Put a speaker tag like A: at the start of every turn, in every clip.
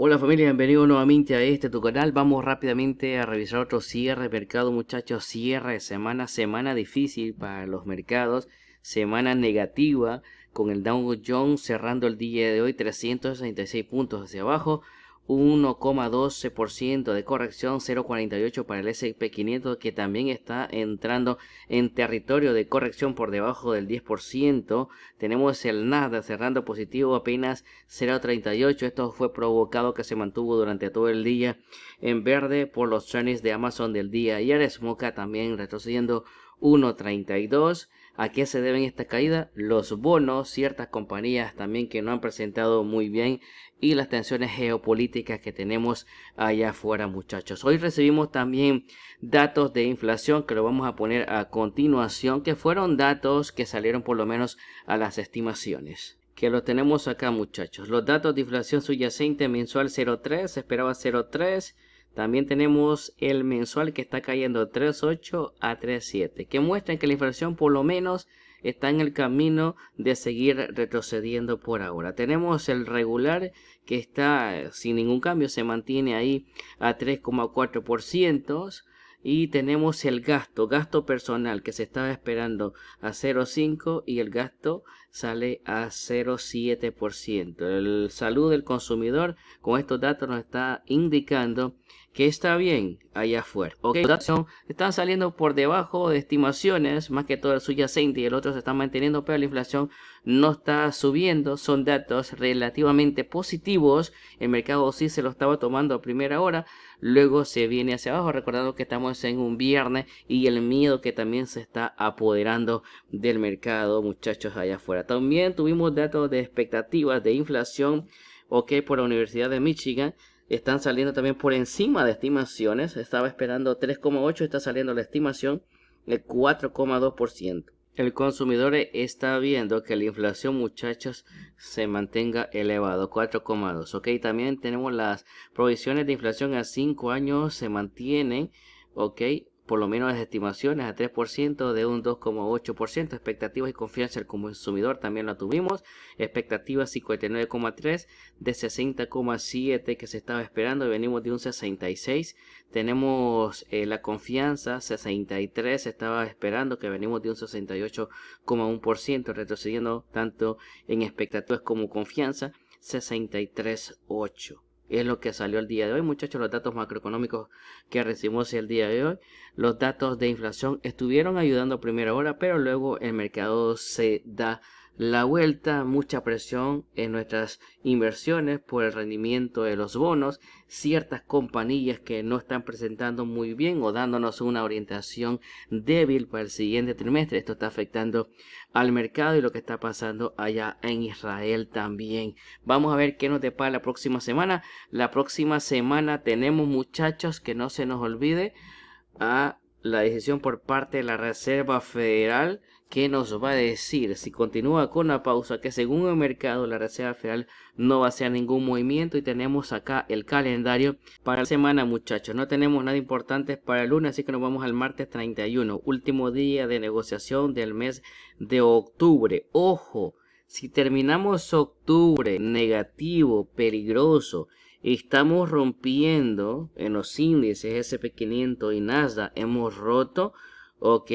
A: Hola familia, bienvenido nuevamente a este tu canal. Vamos rápidamente a revisar otro cierre de mercado, muchachos. Cierre de semana, semana difícil para los mercados, semana negativa con el Dow Jones cerrando el día de hoy 366 puntos hacia abajo, 1,12% de corrección, 0,48 para el S&P 500 que también está entrando en territorio de corrección por debajo del 10%. Tenemos el Nasdaq cerrando positivo apenas 0,38. Esto fue provocado que se mantuvo durante todo el día en verde por los earnings de Amazon del día. Y el Smoka también retrocediendo 1,32. ¿A qué se deben esta caída? Los bonos, ciertas compañías también que no han presentado muy bien y las tensiones geopolíticas que tenemos allá afuera, muchachos. Hoy recibimos también datos de inflación que lo vamos a poner a continuación, que fueron datos que salieron por lo menos a las estimaciones. Que lo tenemos acá, muchachos. Los datos de inflación subyacente mensual 03, esperaba 03. También tenemos el mensual que está cayendo 3.8 a 3.7, que muestra que la inflación por lo menos está en el camino de seguir retrocediendo por ahora. Tenemos el regular que está sin ningún cambio, se mantiene ahí a 3,4%. Y tenemos el gasto, gasto personal que se estaba esperando a 0,5 y el gasto sale a 0,7%. El salud del consumidor con estos datos nos está indicando que está bien allá afuera. Ok, están saliendo por debajo de estimaciones, más que todo el subyacente y el otro se está manteniendo, pero la inflación no está subiendo. Son datos relativamente positivos. El mercado sí se lo estaba tomando a primera hora, luego se viene hacia abajo, recordando que estamos en un viernes y el miedo que también se está apoderando del mercado, muchachos, allá afuera. También tuvimos datos de expectativas de inflación, ok, por la Universidad de Michigan están saliendo también por encima de estimaciones. Estaba esperando 3,8, está saliendo la estimación de 4,2%. El consumidor está viendo que la inflación, muchachos, se mantenga elevado, 4,2. Ok, también tenemos las provisiones de inflación a 5 años, se mantienen, ok, por lo menos las estimaciones a 3%, de un 2,8%, expectativas y confianza del consumidor también la tuvimos, expectativas 59,3 de 60,7 que se estaba esperando y venimos de un 66, tenemos eh, la confianza 63 se estaba esperando que venimos de un 68,1% retrocediendo tanto en expectativas como confianza 63,8 es lo que salió el día de hoy. Muchachos, los datos macroeconómicos que recibimos el día de hoy, los datos de inflación estuvieron ayudando a primera hora, pero luego el mercado se da la vuelta mucha presión en nuestras inversiones por el rendimiento de los bonos, ciertas compañías que no están presentando muy bien o dándonos una orientación débil para el siguiente trimestre. Esto está afectando al mercado y lo que está pasando allá en Israel también. Vamos a ver qué nos depara la próxima semana. La próxima semana tenemos muchachos que no se nos olvide a la decisión por parte de la Reserva Federal ¿Qué nos va a decir si continúa con la pausa que según el mercado la Reserva Federal no va a hacer ningún movimiento y tenemos acá el calendario para la semana muchachos? No tenemos nada importante para el lunes así que nos vamos al martes 31, último día de negociación del mes de octubre. Ojo, si terminamos octubre negativo, peligroso, estamos rompiendo en los índices SP500 y Nasdaq, hemos roto, ok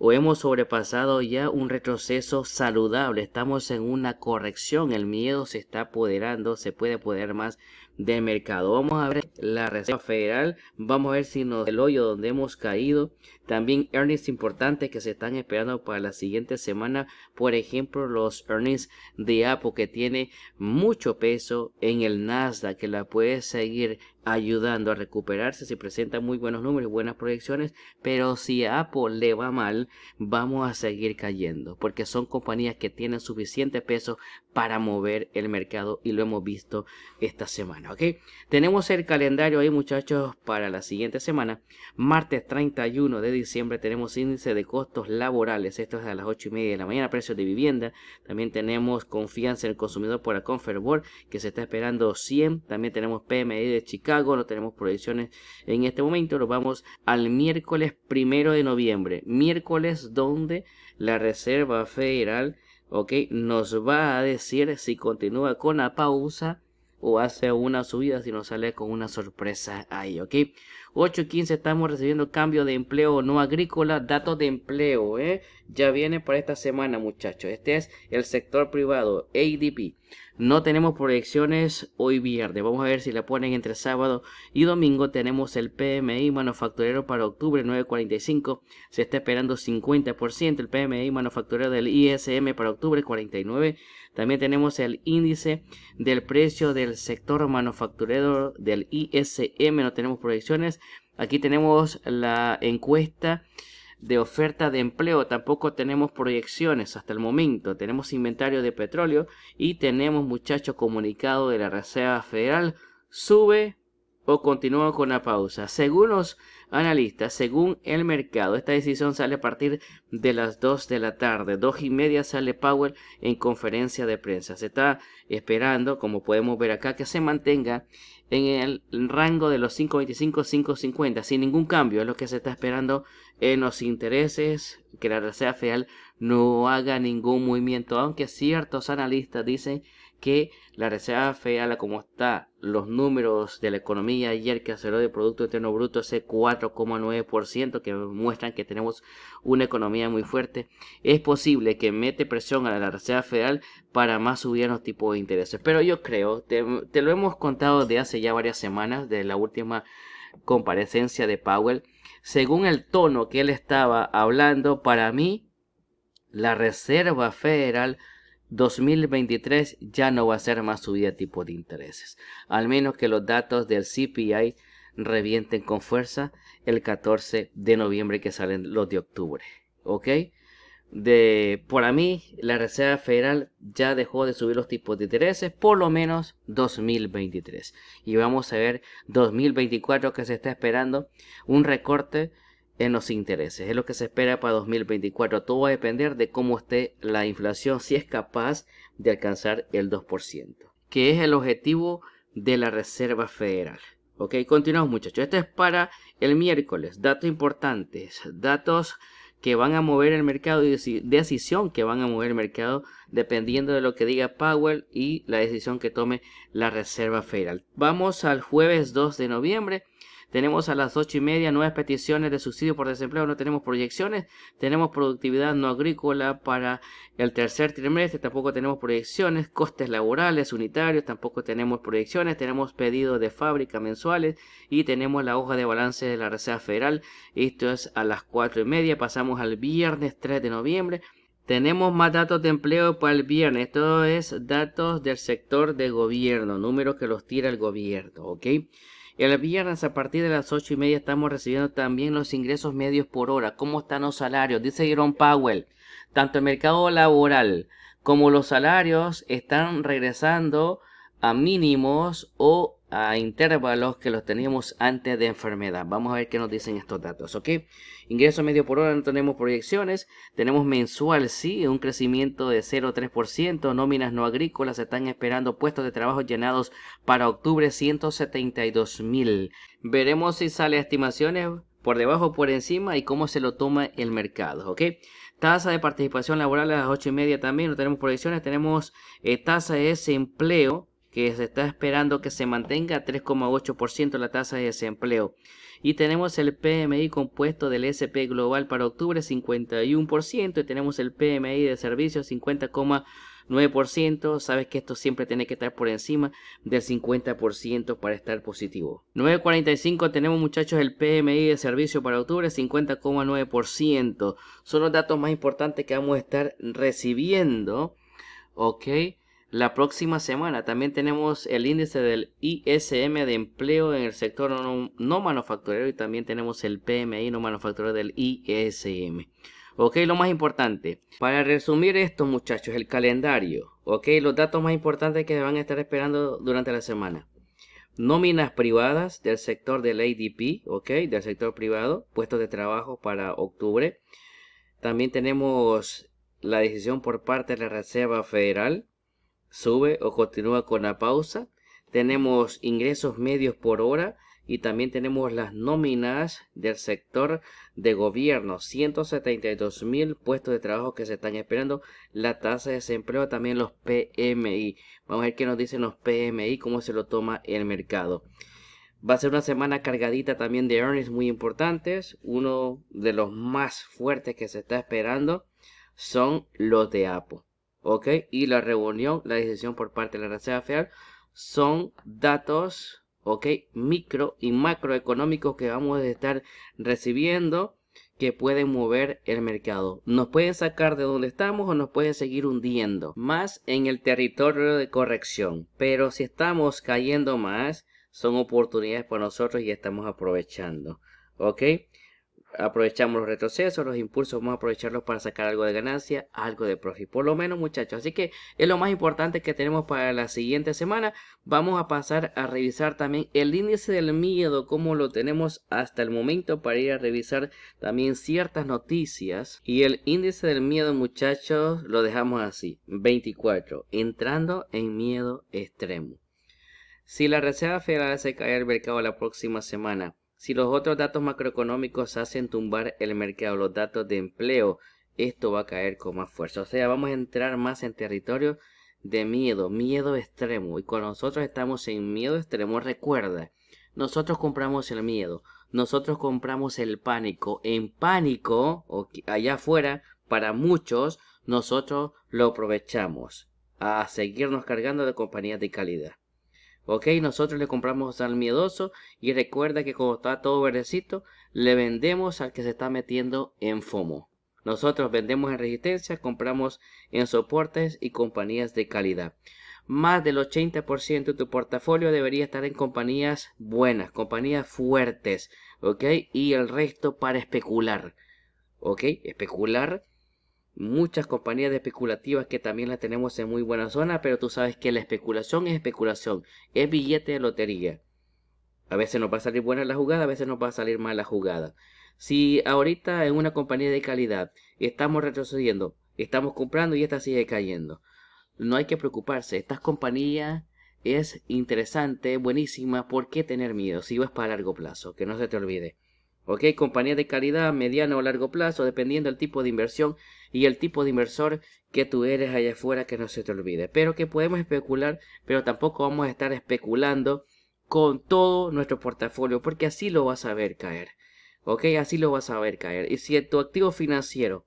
A: o hemos sobrepasado ya un retroceso saludable, estamos en una corrección, el miedo se está apoderando, se puede apoderar más, de mercado. Vamos a ver la Reserva Federal, vamos a ver si nos el hoyo donde hemos caído. También earnings importantes que se están esperando para la siguiente semana. Por ejemplo, los earnings de Apple que tiene mucho peso en el Nasdaq que la puede seguir ayudando a recuperarse si presenta muy buenos números, buenas proyecciones, pero si Apple le va mal, vamos a seguir cayendo, porque son compañías que tienen suficiente peso para mover el mercado y lo hemos visto esta semana. Tenemos el calendario ahí, muchachos, para la siguiente semana. Martes 31 de diciembre tenemos índice de costos laborales, esto es a las 8 y media de la mañana, precios de vivienda. También tenemos confianza en el consumidor por la Conferbor, que se está esperando 100. También tenemos PMI de Chicago, no tenemos proyecciones en este momento. Nos vamos al miércoles primero de noviembre, miércoles donde la Reserva Federal... ¿ok? Nos va a decir si continúa con la pausa o hace una subida si nos sale con una sorpresa ahí, ¿ok? 8.15 estamos recibiendo cambio de empleo no agrícola, datos de empleo, ¿eh? Ya viene para esta semana, muchachos. Este es el sector privado, ADP. No tenemos proyecciones hoy viernes. Vamos a ver si la ponen entre sábado y domingo. Tenemos el PMI manufacturero para octubre 9.45. Se está esperando 50%. El PMI manufacturero del ISM para octubre 49. También tenemos el índice del precio del sector manufacturero del ISM, no tenemos proyecciones. Aquí tenemos la encuesta de oferta de empleo, tampoco tenemos proyecciones hasta el momento, tenemos inventario de petróleo y tenemos muchachos comunicado de la Reserva Federal, sube o continúa con la pausa. Según los analistas, según el mercado. Esta decisión sale a partir de las 2 de la tarde. 2 y media sale Powell en conferencia de prensa. Se está esperando, como podemos ver acá, que se mantenga en el rango de los 5.25-5.50 sin ningún cambio. Es lo que se está esperando en los intereses, que la Reserva feal no haga ningún movimiento, aunque ciertos analistas dicen que la Reserva Federal, como está, los números de la economía ayer que aceleró de Producto Interno Bruto ese 4,9% que muestran que tenemos una economía muy fuerte, es posible que mete presión a la Reserva Federal para más subir los tipos de intereses. Pero yo creo, te lo hemos contado de hace ya varias semanas, de la última comparecencia de Powell, según el tono que él estaba hablando, para mí, la Reserva Federal 2023 ya no va a ser más subida de tipo de intereses. Al menos que los datos del CPI revienten con fuerza el 14 de noviembre que salen los de octubre. ¿Ok? De, por mí, la Reserva Federal ya dejó de subir los tipos de intereses, por lo menos 2023. Y vamos a ver 2024 que se está esperando un recorte en los intereses. Es lo que se espera para 2024. Todo va a depender de cómo esté la inflación, si es capaz de alcanzar el 2%, que es el objetivo de la Reserva Federal. Ok, continuamos muchachos. Este es para el miércoles. Datos importantes, datos que van a mover el mercado y decisión que van a mover el mercado dependiendo de lo que diga Powell y la decisión que tome la Reserva Federal. Vamos al jueves 2 de noviembre. Tenemos a las 8 y media nueve peticiones de subsidio por desempleo, no tenemos proyecciones. Tenemos productividad no agrícola para el tercer trimestre, tampoco tenemos proyecciones. Costes laborales, unitarios, tampoco tenemos proyecciones. Tenemos pedidos de fábrica mensuales y tenemos la hoja de balance de la Reserva Federal. Esto es a las 4 y media. Pasamos al viernes 3 de noviembre. Tenemos más datos de empleo para el viernes. Esto es datos del sector de gobierno, números que los tira el gobierno, ¿ok? El viernes a partir de las ocho y media estamos recibiendo también los ingresos medios por hora. ¿Cómo están los salarios? Dice Jerome Powell. Tanto el mercado laboral como los salarios están regresando a mínimos o a intervalos que los teníamos antes de enfermedad. Vamos a ver qué nos dicen estos datos, ¿ok? Ingreso medio por hora no tenemos proyecciones, tenemos mensual sí, un crecimiento de 0,3%, nóminas no agrícolas se están esperando puestos de trabajo llenados para octubre 172 mil. Veremos si sale estimaciones por debajo o por encima y cómo se lo toma el mercado, ¿ok? Tasa de participación laboral a las 8 y media también, no tenemos proyecciones, tenemos eh, tasa de desempleo que se está esperando que se mantenga 3,8% la tasa de desempleo. Y tenemos el PMI compuesto del SP Global para octubre 51% y tenemos el PMI de servicio, 50,9%. Sabes que esto siempre tiene que estar por encima del 50% para estar positivo. 9.45 tenemos muchachos el PMI de servicio para octubre 50,9%. Son los datos más importantes que vamos a estar recibiendo. ¿ok? La próxima semana también tenemos el índice del ISM de empleo en el sector no, manufacturero y también tenemos el PMI no manufacturero del ISM. Ok, lo más importante. Para resumir esto, muchachos, el calendario. Ok, los datos más importantes que van a estar esperando durante la semana. Nóminas privadas del sector del ADP, ok, del sector privado, puestos de trabajo para octubre. También tenemos la decisión por parte de la Reserva Federal sube o continúa con la pausa. Tenemos ingresos medios por hora y también tenemos las nóminas del sector de gobierno, 172 mil puestos de trabajo que se están esperando, la tasa de desempleo, también los PMI. Vamos a ver qué nos dicen los PMI, cómo se lo toma el mercado. Va a ser una semana cargadita también de earnings muy importantes. Uno de los más fuertes que se está esperando son los de Apple. ¿ok? Y la reunión, la decisión por parte de la Reserva Federal son datos, ¿ok? Micro y macroeconómicos que vamos a estar recibiendo que pueden mover el mercado. Nos pueden sacar de donde estamos o nos pueden seguir hundiendo más en el territorio de corrección. Pero si estamos cayendo más, son oportunidades para nosotros y estamos aprovechando. ¿Ok? aprovechamos los retrocesos, los impulsos, vamos a aprovecharlos para sacar algo de ganancia, algo de profit, por lo menos muchachos. Así que es lo más importante que tenemos para la siguiente semana. Vamos a pasar a revisar también el índice del miedo, como lo tenemos hasta el momento, para ir a revisar también ciertas noticias. Y el índice del miedo, muchachos, lo dejamos así, 24, entrando en miedo extremo. Si la Reserva Federal hace caer el mercado la próxima semana, si los otros datos macroeconómicos hacen tumbar el mercado, los datos de empleo, esto va a caer con más fuerza. O sea, vamos a entrar más en territorio de miedo, miedo extremo. Y cuando nosotros estamos en miedo extremo, recuerda, nosotros compramos el miedo, nosotros compramos el pánico. En pánico, o allá afuera, para muchos, nosotros lo aprovechamos a seguirnos cargando de compañías de calidad. Ok, nosotros le compramos al miedoso y recuerda que como está todo verdecito, le vendemos al que se está metiendo en FOMO. Nosotros vendemos en resistencia, compramos en soportes y compañías de calidad. Más del 80% de tu portafolio debería estar en compañías buenas, compañías fuertes, ¿ok? Y el resto para especular, ¿ok? Especular muchas compañías especulativas que también las tenemos en muy buena zona, pero tú sabes que la especulación es especulación, es billete de lotería. A veces nos va a salir buena la jugada, a veces nos va a salir mala la jugada. Si ahorita en una compañía de calidad estamos retrocediendo, estamos comprando y esta sigue cayendo, no hay que preocuparse. Estas compañía es interesante, buenísima, ¿por qué tener miedo? Si vas para largo plazo, que no se te olvide. Ok, compañías de calidad, mediano o largo plazo, dependiendo del tipo de inversión y el tipo de inversor que tú eres allá afuera que no se te olvide. Pero que podemos especular, pero tampoco vamos a estar especulando con todo nuestro portafolio, porque así lo vas a ver caer. ¿Ok? Así lo vas a ver caer. Y si tu activo financiero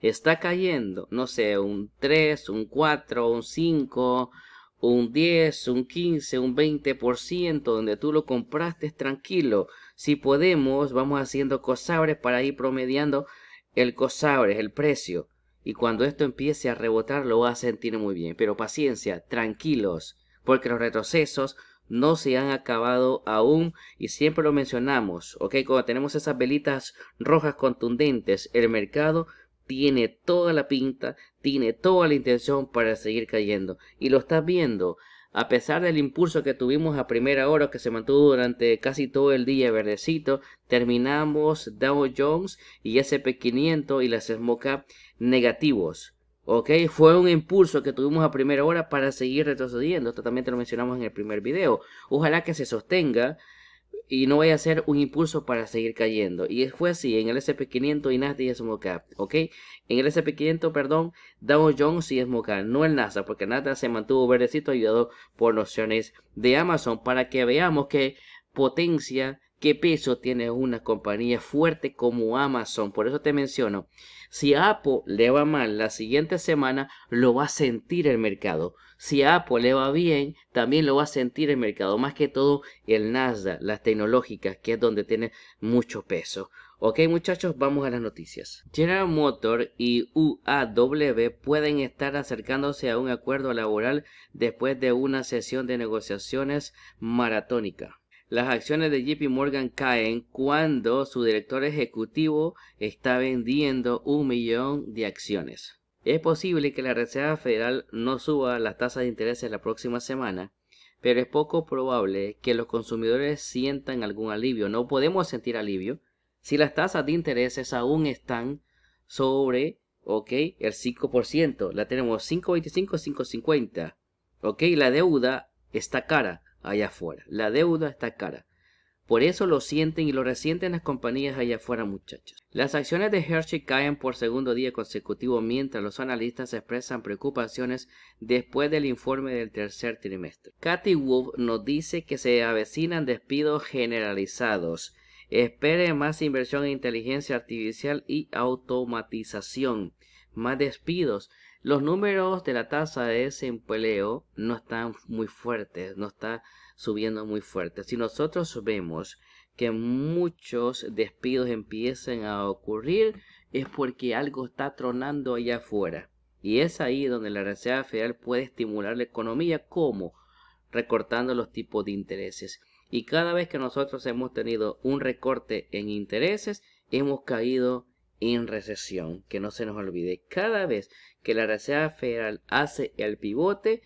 A: está cayendo, no sé, un 3, un 4, un 5, un 10, un 15, un 20%, donde tú lo compraste tranquilo. Si podemos, vamos haciendo cosabres para ir promediando el cosabre es el precio y cuando esto empiece a rebotar lo hacen tiene muy bien pero paciencia tranquilos porque los retrocesos no se han acabado aún y siempre lo mencionamos, ¿ok? como tenemos esas velitas rojas contundentes, el mercado tiene toda la pinta, tiene toda la intención para seguir cayendo y lo estás viendo. A pesar del impulso que tuvimos a primera hora que se mantuvo durante casi todo el día verdecito, terminamos Dow Jones y SP500 y las Smokas negativos. ¿Ok? Fue un impulso que tuvimos a primera hora para seguir retrocediendo. Esto también te lo mencionamos en el primer video. Ojalá que se sostenga y no vaya a ser un impulso para seguir cayendo. Y fue así en el SP500 y Nasdaq y En el SP500, perdón, Dow Jones y es no el NASA, porque Nasdaq se mantuvo verdecito ayudado por nociones de Amazon para que veamos qué potencia, qué peso tiene una compañía fuerte como Amazon. Por eso te menciono, si a Apple le va mal la siguiente semana, lo va a sentir el mercado. Si Apple le va bien, también lo va a sentir el mercado, más que todo el Nasdaq, las tecnológicas, que es donde tiene mucho peso. Ok muchachos, vamos a las noticias. General Motor y UAW pueden estar acercándose a un acuerdo laboral después de una sesión de negociaciones maratónica. Las acciones de JP Morgan caen cuando su director ejecutivo está vendiendo un millón de acciones. Es posible que la Reserva Federal no suba las tasas de interés la próxima semana, pero es poco probable que los consumidores sientan algún alivio. No podemos sentir alivio si las tasas de intereses aún están sobre, ok, el 5%. La tenemos 5.25, 5.50. Ok, la deuda está cara allá afuera. La deuda está cara. Por eso lo sienten y lo resienten las compañías allá afuera, muchachos. Las acciones de Hershey caen por segundo día consecutivo mientras los analistas expresan preocupaciones después del informe del tercer trimestre. Cathy Wolf nos dice que se avecinan despidos generalizados. Espere más inversión en inteligencia artificial y automatización. Más despidos. Los números de la tasa de desempleo no están muy fuertes, no está subiendo muy fuerte. Si nosotros vemos que muchos despidos empiecen a ocurrir es porque algo está tronando allá afuera. Y es ahí donde la Reserva Federal puede estimular la economía como recortando los tipos de intereses. Y cada vez que nosotros hemos tenido un recorte en intereses, hemos caído en recesión. Que no se nos olvide, cada vez que la Reserva Federal hace el pivote,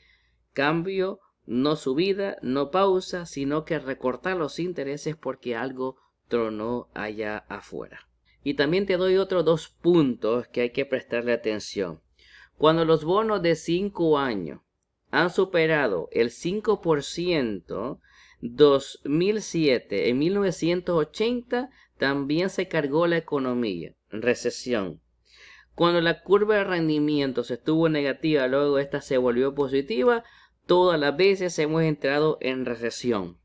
A: cambio no subida, no pausa, sino que recortar los intereses porque algo tronó allá afuera. Y también te doy otros dos puntos que hay que prestarle atención. Cuando los bonos de 5 años han superado el 5%, 2007, en 1980 también se cargó la economía, recesión. Cuando la curva de rendimientos estuvo negativa, luego esta se volvió positiva, Todas las veces hemos entrado en recesión.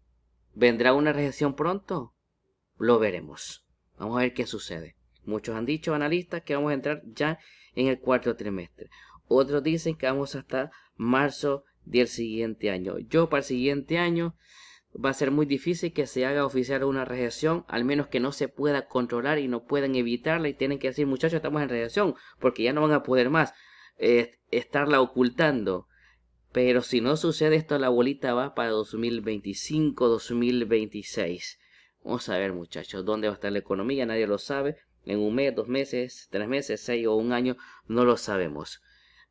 A: ¿Vendrá una recesión pronto? Lo veremos. Vamos a ver qué sucede. Muchos han dicho, analistas, que vamos a entrar ya en el cuarto trimestre. Otros dicen que vamos hasta marzo del siguiente año. Yo para el siguiente año va a ser muy difícil que se haga oficial una recesión, al menos que no se pueda controlar y no puedan evitarla y tienen que decir muchachos estamos en recesión porque ya no van a poder más eh, estarla ocultando. Pero si no sucede esto, la bolita va para 2025, 2026. Vamos a ver, muchachos, dónde va a estar la economía, nadie lo sabe. En un mes, dos meses, tres meses, seis o un año, no lo sabemos.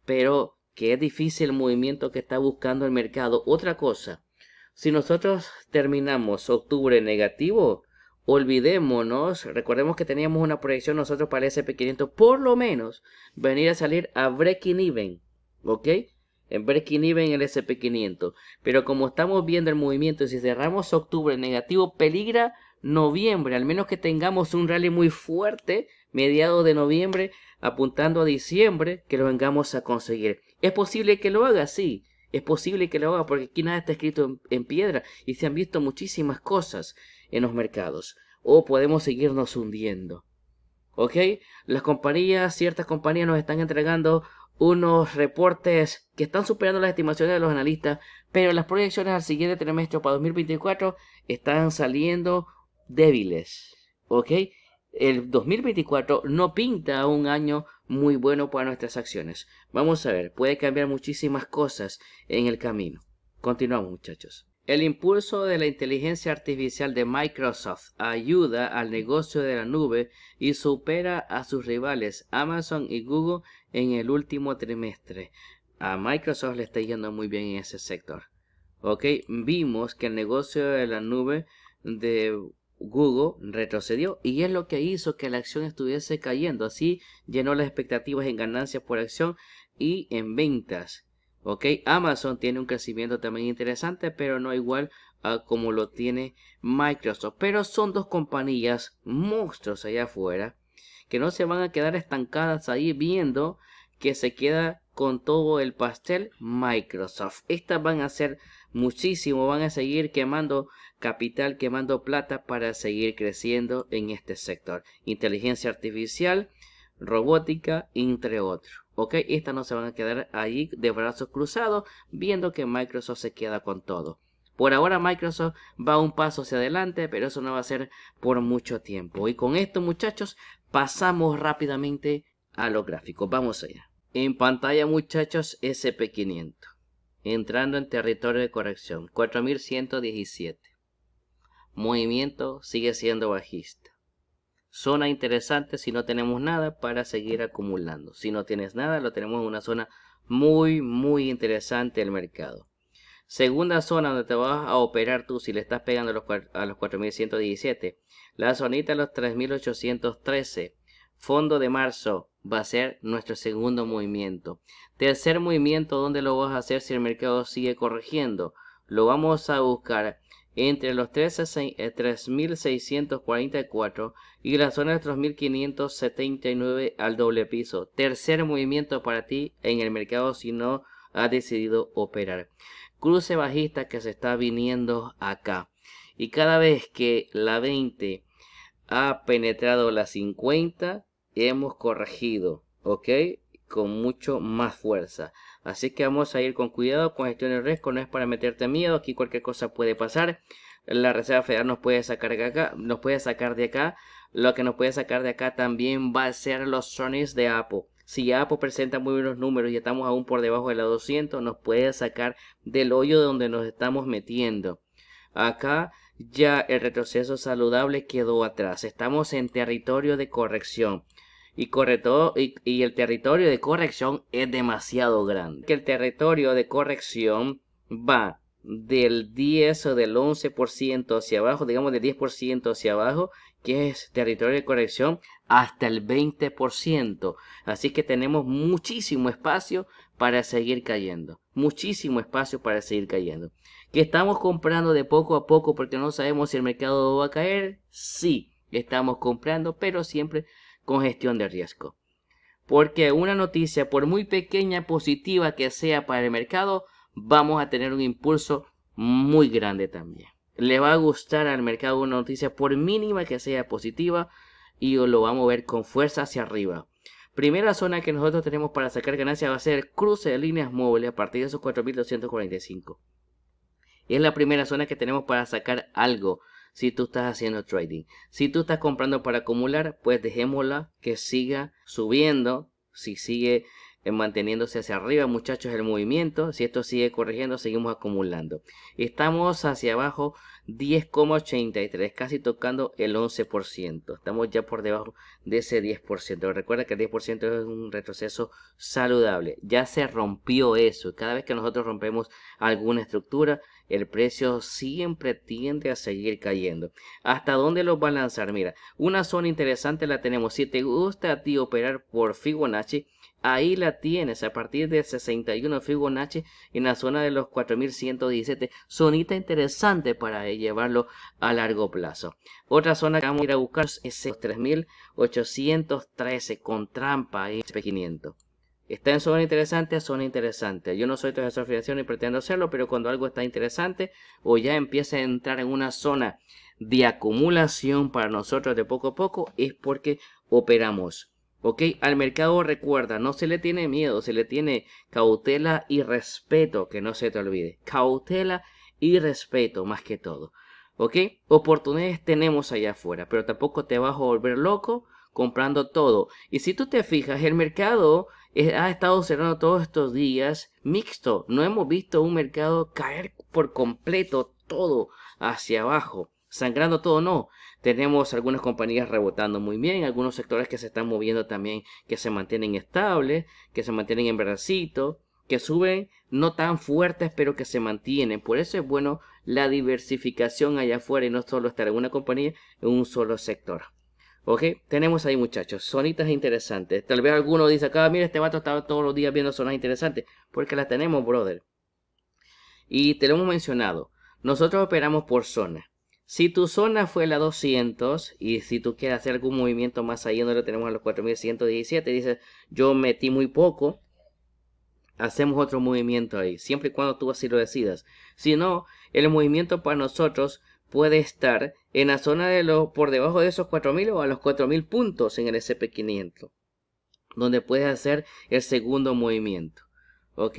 A: Pero que es difícil el movimiento que está buscando el mercado. Otra cosa, si nosotros terminamos octubre negativo, olvidémonos, recordemos que teníamos una proyección nosotros para el SP500, por lo menos venir a salir a breaking even, ¿ok? en breaking even en el SP500. Pero como estamos viendo el movimiento, si cerramos octubre negativo, peligra noviembre, al menos que tengamos un rally muy fuerte Mediado de noviembre apuntando a diciembre que lo vengamos a conseguir. Es posible que lo haga, sí. Es posible que lo haga porque aquí nada está escrito en piedra y se han visto muchísimas cosas en los mercados. O podemos seguirnos hundiendo. ¿Ok? Las compañías, ciertas compañías nos están entregando unos reportes que están superando las estimaciones de los analistas, pero las proyecciones al siguiente trimestre para 2024 están saliendo débiles. ¿Ok? El 2024 no pinta un año muy bueno para nuestras acciones. Vamos a ver, puede cambiar muchísimas cosas en el camino. Continuamos muchachos. El impulso de la inteligencia artificial de Microsoft ayuda al negocio de la nube y supera a sus rivales Amazon y Google en el último trimestre. A Microsoft le está yendo muy bien en ese sector. Ok, vimos que el negocio de la nube de Google retrocedió y es lo que hizo que la acción estuviese cayendo. Así llenó las expectativas en ganancias por acción y en ventas. Ok, Amazon tiene un crecimiento también interesante, pero no igual a ah, como lo tiene Microsoft. Pero son dos compañías monstruos allá afuera que no se van a quedar estancadas ahí viendo que se queda con todo el pastel Microsoft. Estas van a ser muchísimo, van a seguir quemando capital, quemando plata para seguir creciendo en este sector. Inteligencia artificial, robótica, entre otros. ¿Ok? Estas no se van a quedar ahí de brazos cruzados viendo que Microsoft se queda con todo. Por ahora Microsoft va un paso hacia adelante, pero eso no va a ser por mucho tiempo. Y con esto muchachos pasamos rápidamente a los gráficos. Vamos allá. En pantalla, muchachos, SP500. Entrando en territorio de corrección, 4117. Movimiento sigue siendo bajista. Zona interesante si no tenemos nada para seguir acumulando. Si no tienes nada, lo tenemos en una zona muy, muy interesante el mercado. Segunda zona donde te vas a operar tú si le estás pegando a los, a los 4117. La zonita de los 3813. Fondo de marzo va a ser nuestro segundo movimiento. Tercer movimiento, donde lo vas a hacer si el mercado sigue corrigiendo? Lo vamos a buscar entre los 3644 eh, y la zona de 3579 al doble piso. Tercer movimiento para ti en el mercado si no has decidido operar cruce bajista que se está viniendo acá. Y cada vez que la 20 ha penetrado la 50, hemos corregido, ¿ok? Con mucho más fuerza. Así que vamos a ir con cuidado con gestión de riesgo, no es para meterte miedo, aquí cualquier cosa puede pasar. La Reserva Federal nos puede sacar de acá, nos puede sacar de acá. Lo que nos puede sacar de acá también va a ser los Sonys de apo si Apple presenta muy buenos números y estamos aún por debajo de la 200, nos puede sacar del hoyo donde nos estamos metiendo. Acá ya el retroceso saludable quedó atrás. Estamos en territorio de corrección. Y, y, el territorio de corrección es demasiado grande. Que el territorio de corrección va del 10 o del 11% hacia abajo, digamos del 10% hacia abajo, que es territorio de corrección, hasta el 20%. Así que tenemos muchísimo espacio para seguir cayendo. Muchísimo espacio para seguir cayendo. ¿Que estamos comprando de poco a poco porque no sabemos si el mercado va a caer? Sí, estamos comprando, pero siempre con gestión de riesgo. Porque una noticia, por muy pequeña positiva que sea para el mercado, vamos a tener un impulso muy grande también le va a gustar al mercado una noticia por mínima que sea positiva y lo va a mover con fuerza hacia arriba. Primera zona que nosotros tenemos para sacar ganancias va a ser cruce de líneas móviles a partir de esos 4.245. es la primera zona que tenemos para sacar algo si tú estás haciendo trading. Si tú estás comprando para acumular, pues dejémosla que siga subiendo. Si sigue eh, manteniéndose hacia arriba, muchachos, el movimiento. Si esto sigue corrigiendo, seguimos acumulando. Estamos hacia abajo 10,83, casi tocando el 11%. Estamos ya por debajo de ese 10%. Recuerda que el 10% es un retroceso saludable. Ya se rompió eso. Cada vez que nosotros rompemos alguna estructura, el precio siempre tiende a seguir cayendo. ¿Hasta dónde los va a lanzar? Mira, una zona interesante la tenemos. Si te gusta a ti operar por Fibonacci, Ahí la tienes, a partir de 61 Fibonacci en la zona de los 4117. Zonita interesante para llevarlo a largo plazo. Otra zona que vamos a ir a buscar es los 3813 con trampa y SP500. Está en zona interesante, zona interesante. Yo no soy de de afiliación y pretendo hacerlo, pero cuando algo está interesante o ya empieza a entrar en una zona de acumulación para nosotros de poco a poco es porque operamos. ¿Ok? Al mercado recuerda, no se le tiene miedo, se le tiene cautela y respeto, que no se te olvide. Cautela y respeto más que todo. ¿Ok? Oportunidades tenemos allá afuera, pero tampoco te vas a volver loco comprando todo. Y si tú te fijas, el mercado eh, ha estado cerrando todos estos días mixto. No hemos visto un mercado caer por completo todo hacia abajo, sangrando todo, no. Tenemos algunas compañías rebotando muy bien, algunos sectores que se están moviendo también, que se mantienen estables, que se mantienen en bracito que suben no tan fuertes, pero que se mantienen. Por eso es bueno la diversificación allá afuera y no solo estar en una compañía, en un solo sector. ¿Ok? Tenemos ahí muchachos, Zonitas interesantes. Tal vez alguno dice acá, mira, este vato estaba todos los días viendo zonas interesantes. Porque las tenemos, brother. Y te lo hemos mencionado. Nosotros operamos por zonas si tu zona fue la 200 y si tú quieres hacer algún movimiento más allá, donde lo tenemos a los 4117, dices, yo metí muy poco, hacemos otro movimiento ahí, siempre y cuando tú así lo decidas. Si no, el movimiento para nosotros puede estar en la zona de los por debajo de esos 4000 o a los 4000 puntos en el SP500, donde puedes hacer el segundo movimiento, ¿ok?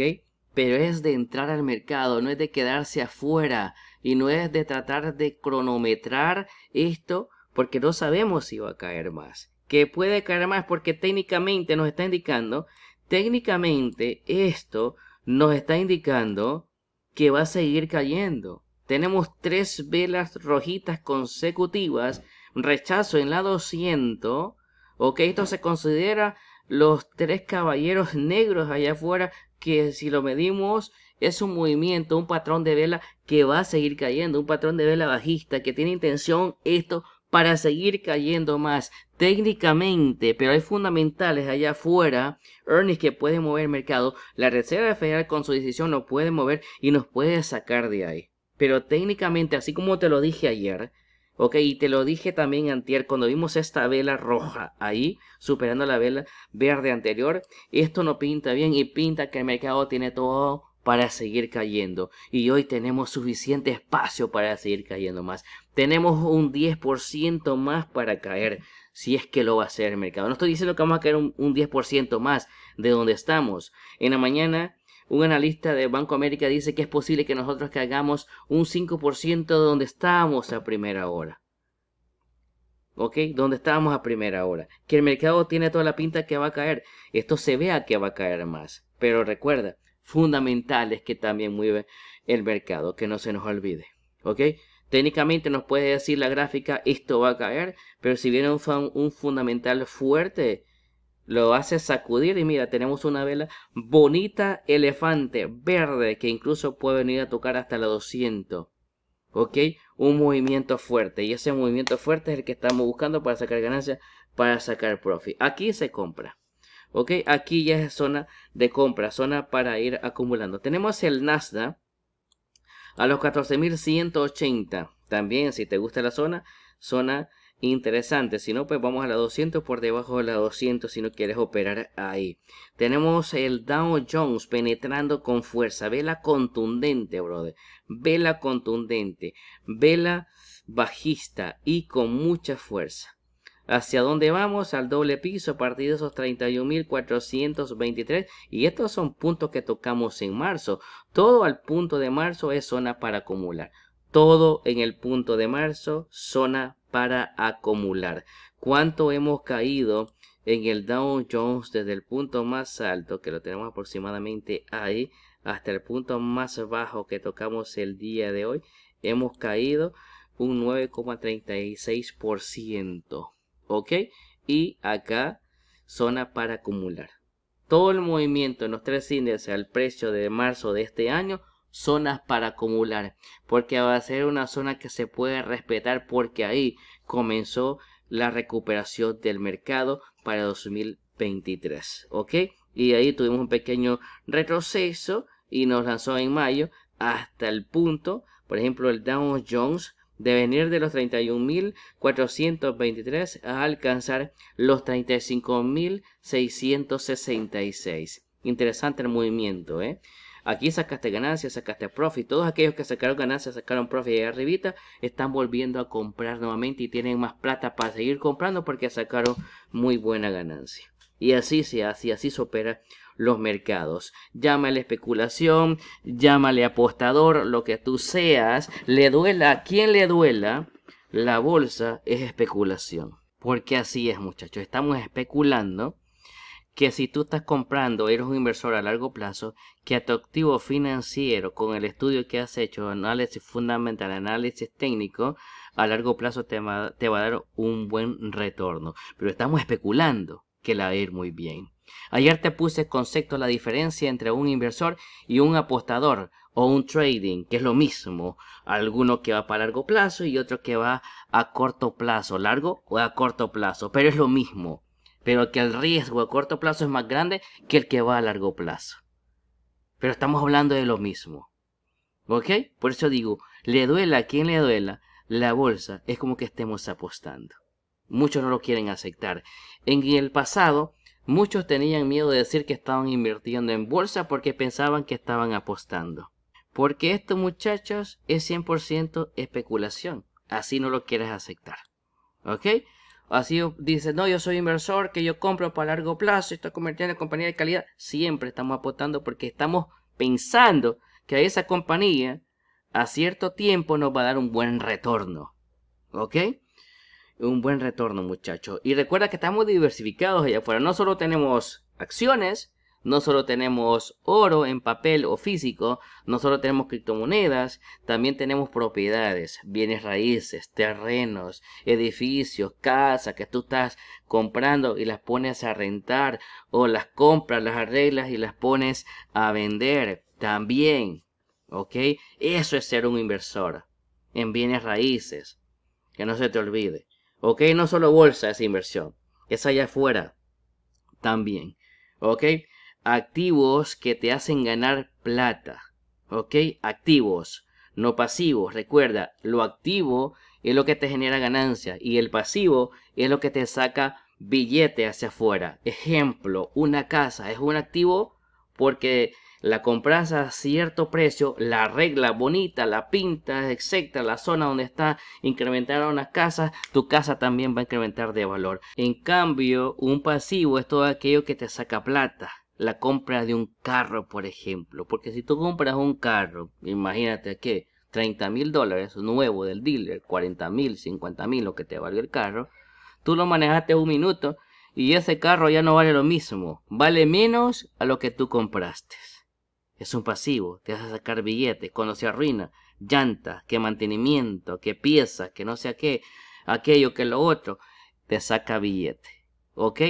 A: Pero es de entrar al mercado, no es de quedarse afuera y no es de tratar de cronometrar esto porque no sabemos si va a caer más. Que puede caer más porque técnicamente nos está indicando, técnicamente esto nos está indicando que va a seguir cayendo. Tenemos tres velas rojitas consecutivas, rechazo en la 200, ok, esto se considera los tres caballeros negros allá afuera que si lo medimos es un movimiento, un patrón de vela que va a seguir cayendo, un patrón de vela bajista que tiene intención esto para seguir cayendo más técnicamente, pero hay fundamentales allá afuera, earnings que pueden mover el mercado, la Reserva Federal con su decisión lo puede mover y nos puede sacar de ahí. Pero técnicamente, así como te lo dije ayer, ok, y te lo dije también anterior cuando vimos esta vela roja ahí, superando la vela verde anterior, esto no pinta bien y pinta que el mercado tiene todo para seguir cayendo. Y hoy tenemos suficiente espacio para seguir cayendo más. Tenemos un 10% más para caer, si es que lo va a hacer el mercado. No estoy diciendo que vamos a caer un, 10% más de donde estamos. En la mañana un analista de Banco América dice que es posible que nosotros caigamos un 5% de donde estábamos a primera hora. ¿Ok? Donde estábamos a primera hora. Que el mercado tiene toda la pinta que va a caer. Esto se vea que va a caer más. Pero recuerda, fundamentales que también mueve el mercado, que no se nos olvide. ¿Ok? Técnicamente nos puede decir la gráfica, esto va a caer, pero si viene un, un fundamental fuerte, lo hace sacudir y mira, tenemos una vela bonita, elefante, verde, que incluso puede venir a tocar hasta la 200. ¿Ok? Un movimiento fuerte. Y ese movimiento fuerte es el que estamos buscando para sacar ganancias, para sacar profit. Aquí se compra. ¿Ok? Aquí ya es zona de compra, zona para ir acumulando. Tenemos el Nasdaq a los 14.180. También, si te gusta la zona, zona interesante. Si no, pues vamos a la 200 por debajo de la 200 si no quieres operar ahí. Tenemos el Dow Jones penetrando con fuerza. Vela contundente, brother. Vela contundente. Vela bajista y con mucha fuerza. ¿Hacia dónde vamos? Al doble piso a partir de esos 31.423. Y estos son puntos que tocamos en marzo. Todo al punto de marzo es zona para acumular. Todo en el punto de marzo, zona para acumular. ¿Cuánto hemos caído en el Dow Jones desde el punto más alto, que lo tenemos aproximadamente ahí, hasta el punto más bajo que tocamos el día de hoy? Hemos caído un 9,36%. ¿ok? Y acá zona para acumular. Todo el movimiento en los tres índices al precio de marzo de este año, zonas para acumular, porque va a ser una zona que se puede respetar porque ahí comenzó la recuperación del mercado para 2023, ¿ok? Y ahí tuvimos un pequeño retroceso y nos lanzó en mayo hasta el punto, por ejemplo, el Dow Jones de venir de los 31.423 a alcanzar los 35.666. Interesante el movimiento, ¿eh? Aquí sacaste ganancias, sacaste profit. Todos aquellos que sacaron ganancias, sacaron profit ahí arribita, están volviendo a comprar nuevamente y tienen más plata para seguir comprando porque sacaron muy buena ganancia. Y así se hace, así se opera los mercados. Llámale especulación, llámale apostador, lo que tú seas, le duela a quien le duela, la bolsa es especulación. Porque así es, muchachos, estamos especulando que si tú estás comprando, eres un inversor a largo plazo, que a tu activo financiero, con el estudio que has hecho, análisis fundamental, análisis técnico, a largo plazo te va, te va a dar un buen retorno. Pero estamos especulando que la va a ir muy bien. Ayer te puse concepto la diferencia entre un inversor y un apostador o un trading, que es lo mismo, alguno que va para largo plazo y otro que va a corto plazo, largo o a corto plazo, pero es lo mismo, pero que el riesgo a corto plazo es más grande que el que va a largo plazo. Pero estamos hablando de lo mismo. ¿Ok? Por eso digo, le duela a quien le duela, la bolsa es como que estemos apostando. Muchos no lo quieren aceptar. En el pasado, Muchos tenían miedo de decir que estaban invirtiendo en bolsa porque pensaban que estaban apostando. Porque esto, muchachos, es 100% especulación. Así no lo quieres aceptar. ¿Ok? Así dices, no, yo soy inversor, que yo compro para largo plazo, estoy convirtiendo en compañía de calidad. Siempre estamos apostando porque estamos pensando que a esa compañía a cierto tiempo nos va a dar un buen retorno. ¿Ok? un buen retorno, muchachos. Y recuerda que estamos diversificados allá afuera. No solo tenemos acciones, no solo tenemos oro en papel o físico, no solo tenemos criptomonedas, también tenemos propiedades, bienes raíces, terrenos, edificios, casas que tú estás comprando y las pones a rentar o las compras, las arreglas y las pones a vender también. ¿Ok? Eso es ser un inversor en bienes raíces. Que no se te olvide. ¿Ok? No solo bolsa es inversión, es allá afuera también. ¿Ok? Activos que te hacen ganar plata. ¿Ok? Activos, no pasivos. Recuerda, lo activo es lo que te genera ganancia y el pasivo es lo que te saca billete hacia afuera. Ejemplo, una casa es un activo porque la compras a cierto precio, la regla bonita, la pinta, etcétera, la zona donde está, incrementar una casas, tu casa también va a incrementar de valor. En cambio, un pasivo es todo aquello que te saca plata. La compra de un carro, por ejemplo. Porque si tú compras un carro, imagínate que 30 mil dólares nuevo del dealer, 40 mil, 50 mil, lo que te valió el carro, tú lo manejaste un minuto y ese carro ya no vale lo mismo. Vale menos a lo que tú compraste es un pasivo, te hace sacar billetes, cuando se arruina, llantas, que mantenimiento, que piezas, que no sé qué, aquello, que lo otro, te saca billete. ¿Ok?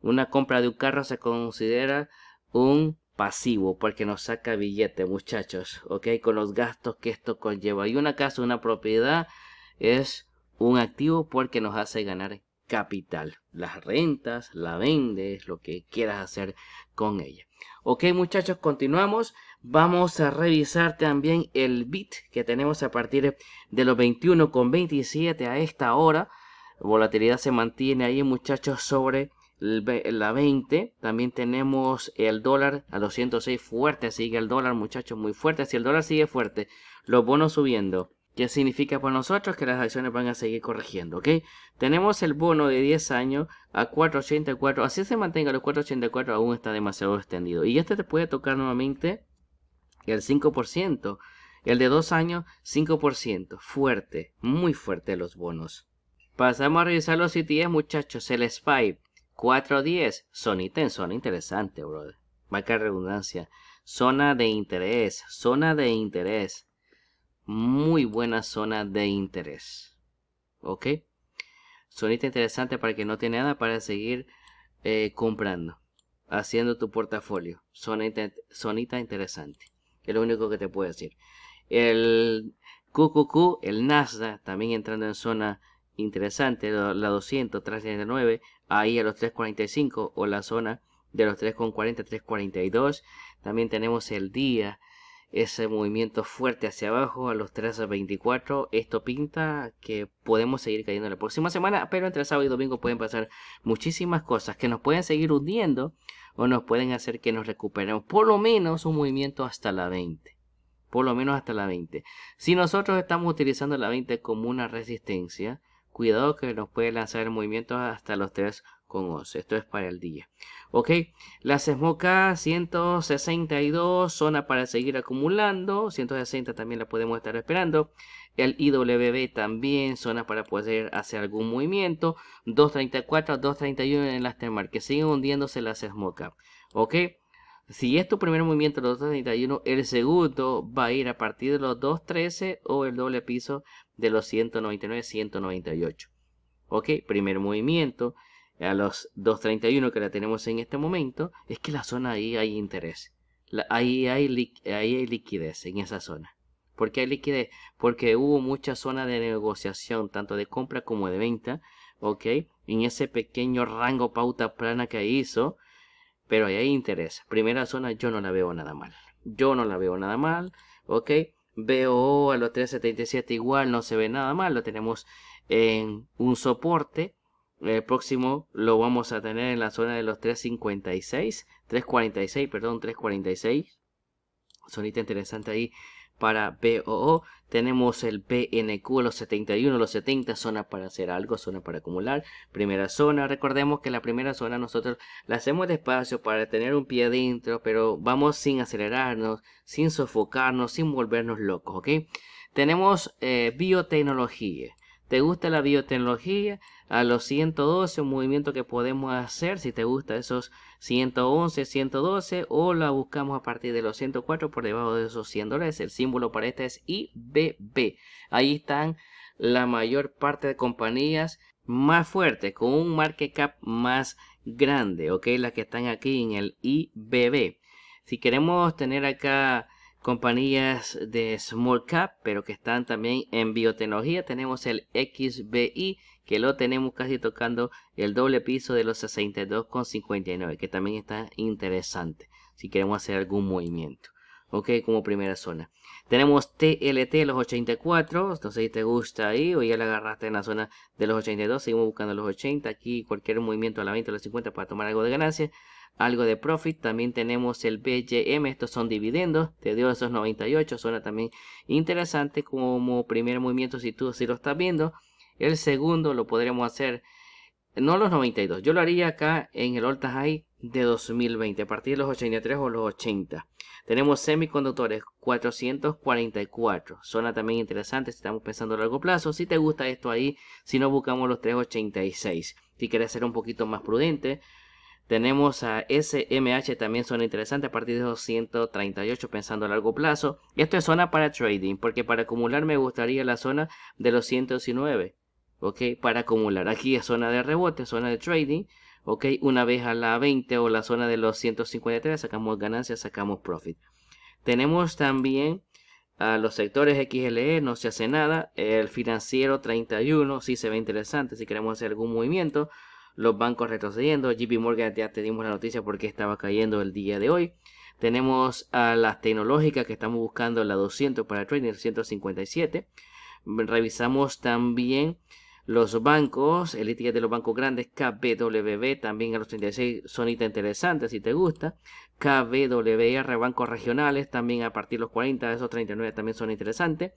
A: Una compra de un carro se considera un pasivo porque nos saca billete, muchachos, ¿ok? Con los gastos que esto conlleva. Y una casa, una propiedad es un activo porque nos hace ganar capital. Las rentas, la vendes, lo que quieras hacer con ella. Ok muchachos, continuamos. Vamos a revisar también el bit que tenemos a partir de los 21,27 a esta hora. Volatilidad se mantiene ahí muchachos sobre la 20. También tenemos el dólar a 206 fuerte. Sigue el dólar muchachos muy fuerte. Si el dólar sigue fuerte, los bonos subiendo ¿Qué significa para nosotros que las acciones van a seguir corrigiendo, ¿ok? Tenemos el bono de 10 años a 4.84, así se mantenga los 4.84 aún está demasiado extendido. Y este te puede tocar nuevamente el 5%, el de 2 años 5%, fuerte, muy fuerte los bonos. Pasamos a revisar los CTS muchachos, el SPY 4.10, ítems. zona interesante, brother. Marca redundancia, zona de interés, zona de interés muy buena zona de interés. ¿Ok? Sonita interesante para que no tiene nada para seguir eh, comprando, haciendo tu portafolio. Sonita, sonita interesante. Es lo único que te puedo decir. El QQQ, el Nasdaq, también entrando en zona interesante, la 200, nueve, ahí a los 345 o la zona de los 3,40, 3,42. También tenemos el día ese movimiento fuerte hacia abajo a los 3.24. Esto pinta que podemos seguir cayendo la próxima semana, pero entre sábado y domingo pueden pasar muchísimas cosas que nos pueden seguir hundiendo o nos pueden hacer que nos recuperemos por lo menos un movimiento hasta la 20. Por lo menos hasta la 20. Si nosotros estamos utilizando la 20 como una resistencia, cuidado que nos puede lanzar movimientos hasta los 3 esto es para el día. Ok, las SMOK 162 zona para seguir acumulando. 160 también la podemos estar esperando. El IWB también zona para poder hacer algún movimiento. 234, 231 en las Termar, Que siguen hundiéndose las esmoca Ok. Si es tu primer movimiento, los 231, el segundo va a ir a partir de los 213 o el doble piso de los 199, 198. Ok, primer movimiento a los 2.31 que la tenemos en este momento, es que la zona ahí hay interés. ahí, hay ahí hay liquidez en esa zona. ¿Por qué hay liquidez? Porque hubo mucha zona de negociación, tanto de compra como de venta, ¿ok? En ese pequeño rango pauta plana que hizo, pero ahí hay interés. Primera zona yo no la veo nada mal. Yo no la veo nada mal, ¿ok? Veo oh, a los 377 igual, no se ve nada mal, lo tenemos en un soporte, el eh, próximo lo vamos a tener en la zona de los 356, 346, perdón, 346. Sonita interesante ahí para BOO. Tenemos el BNQ, los 71, los 70, zona para hacer algo, zona para acumular. Primera zona, recordemos que la primera zona nosotros la hacemos despacio para tener un pie adentro, pero vamos sin acelerarnos, sin sofocarnos, sin volvernos locos, ¿ok? Tenemos eh, biotecnología te gusta la biotecnología, a los 112, un movimiento que podemos hacer si te gusta esos 111, 112 o la buscamos a partir de los 104 por debajo de esos 100 dólares. El símbolo para este es IBB. Ahí están la mayor parte de compañías más fuertes con un market cap más grande, ok, las que están aquí en el IBB. Si queremos tener acá compañías de small cap, pero que están también en biotecnología. Tenemos el XBI, que lo tenemos casi tocando el doble piso de los 62,59, que también está interesante si queremos hacer algún movimiento. Ok, como primera zona. Tenemos TLT, los 84. entonces si te gusta ahí o ya la agarraste en la zona de los 82. Seguimos buscando los 80. Aquí cualquier movimiento a la venta de los 50 para tomar algo de ganancia algo de profit. También tenemos el BGM, estos son dividendos, te dio esos 98, suena también interesante como primer movimiento si tú si lo estás viendo. El segundo lo podremos hacer, no los 92, yo lo haría acá en el All High de 2020, a partir de los 83 o los 80. Tenemos semiconductores 444, suena también interesante si estamos pensando a largo plazo. Si te gusta esto ahí, si no buscamos los 386, si quieres ser un poquito más prudente, tenemos a SMH también zona interesante a partir de los 138 pensando a largo plazo. Esto es zona para trading porque para acumular me gustaría la zona de los 119. ¿Ok? Para acumular. Aquí es zona de rebote, zona de trading. ¿Ok? Una vez a la 20 o la zona de los 153 sacamos ganancias, sacamos profit. Tenemos también a los sectores XLE, no se hace nada. El financiero 31 sí se ve interesante si queremos hacer algún movimiento los bancos retrocediendo. JP Morgan ya te la noticia porque estaba cayendo el día de hoy. Tenemos a las tecnológicas que estamos buscando la 200 para trading, 157. Revisamos también los bancos, el de los bancos grandes, KBWB, también a los 36 son interesantes si te gusta. KBWR, bancos regionales, también a partir de los 40, esos 39 también son interesantes.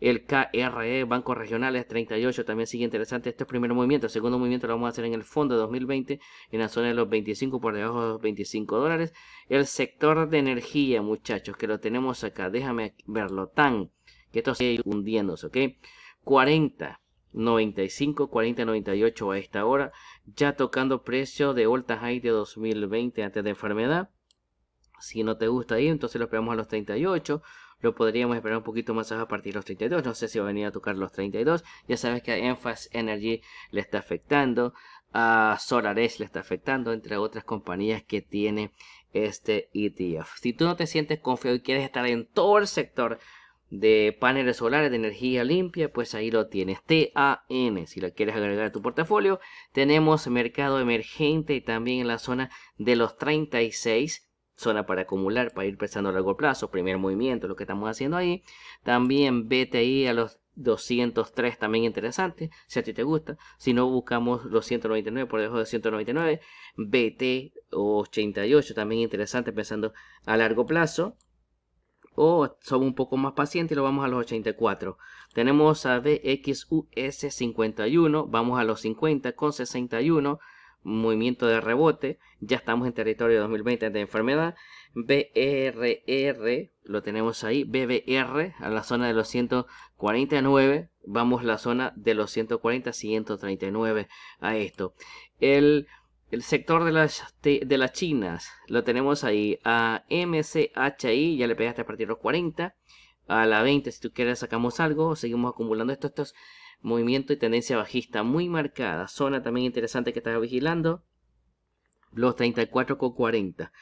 A: El KRE, Bancos Regionales 38, también sigue interesante. Este es el primer movimiento. El segundo movimiento lo vamos a hacer en el fondo de 2020, en la zona de los 25, por debajo de los 25 dólares. El sector de energía, muchachos, que lo tenemos acá. Déjame verlo tan, que esto sigue hundiéndose, ¿ok? 40. 95, 40, 98 a esta hora, ya tocando precio de Volta High de 2020 antes de enfermedad. Si no te gusta ahí, entonces lo pegamos a los 38 lo podríamos esperar un poquito más a partir de los 32. No sé si va a venir a tocar los 32. Ya sabes que a Enfast Energy le está afectando. A Solaris le está afectando, entre otras compañías que tiene este ETF. Si tú no te sientes confiado y quieres estar en todo el sector de paneles solares de energía limpia, pues ahí lo tienes. TAN, si lo quieres agregar a tu portafolio, tenemos mercado emergente y también en la zona de los 36 zona para acumular, para ir pensando a largo plazo, primer movimiento, lo que estamos haciendo ahí. También vete ahí a los 203, también interesante, si a ti te gusta. Si no, buscamos los 199, por debajo de 199. BT 88, también interesante, pensando a largo plazo. O somos un poco más pacientes y lo vamos a los 84. Tenemos a BXUS 51, vamos a los 50 con 61 movimiento de rebote, ya estamos en territorio 2020 de enfermedad. BRR, e lo tenemos ahí, BBR, a la zona de los 149, vamos a la zona de los 140, 139 a esto. El, el sector de las, de las chinas, lo tenemos ahí, a MCHI, ya le pegaste a partir de los 40, a la 20 si tú quieres sacamos algo, seguimos acumulando esto, esto movimiento y tendencia bajista muy marcada. Zona también interesante que está vigilando. Los 34,40.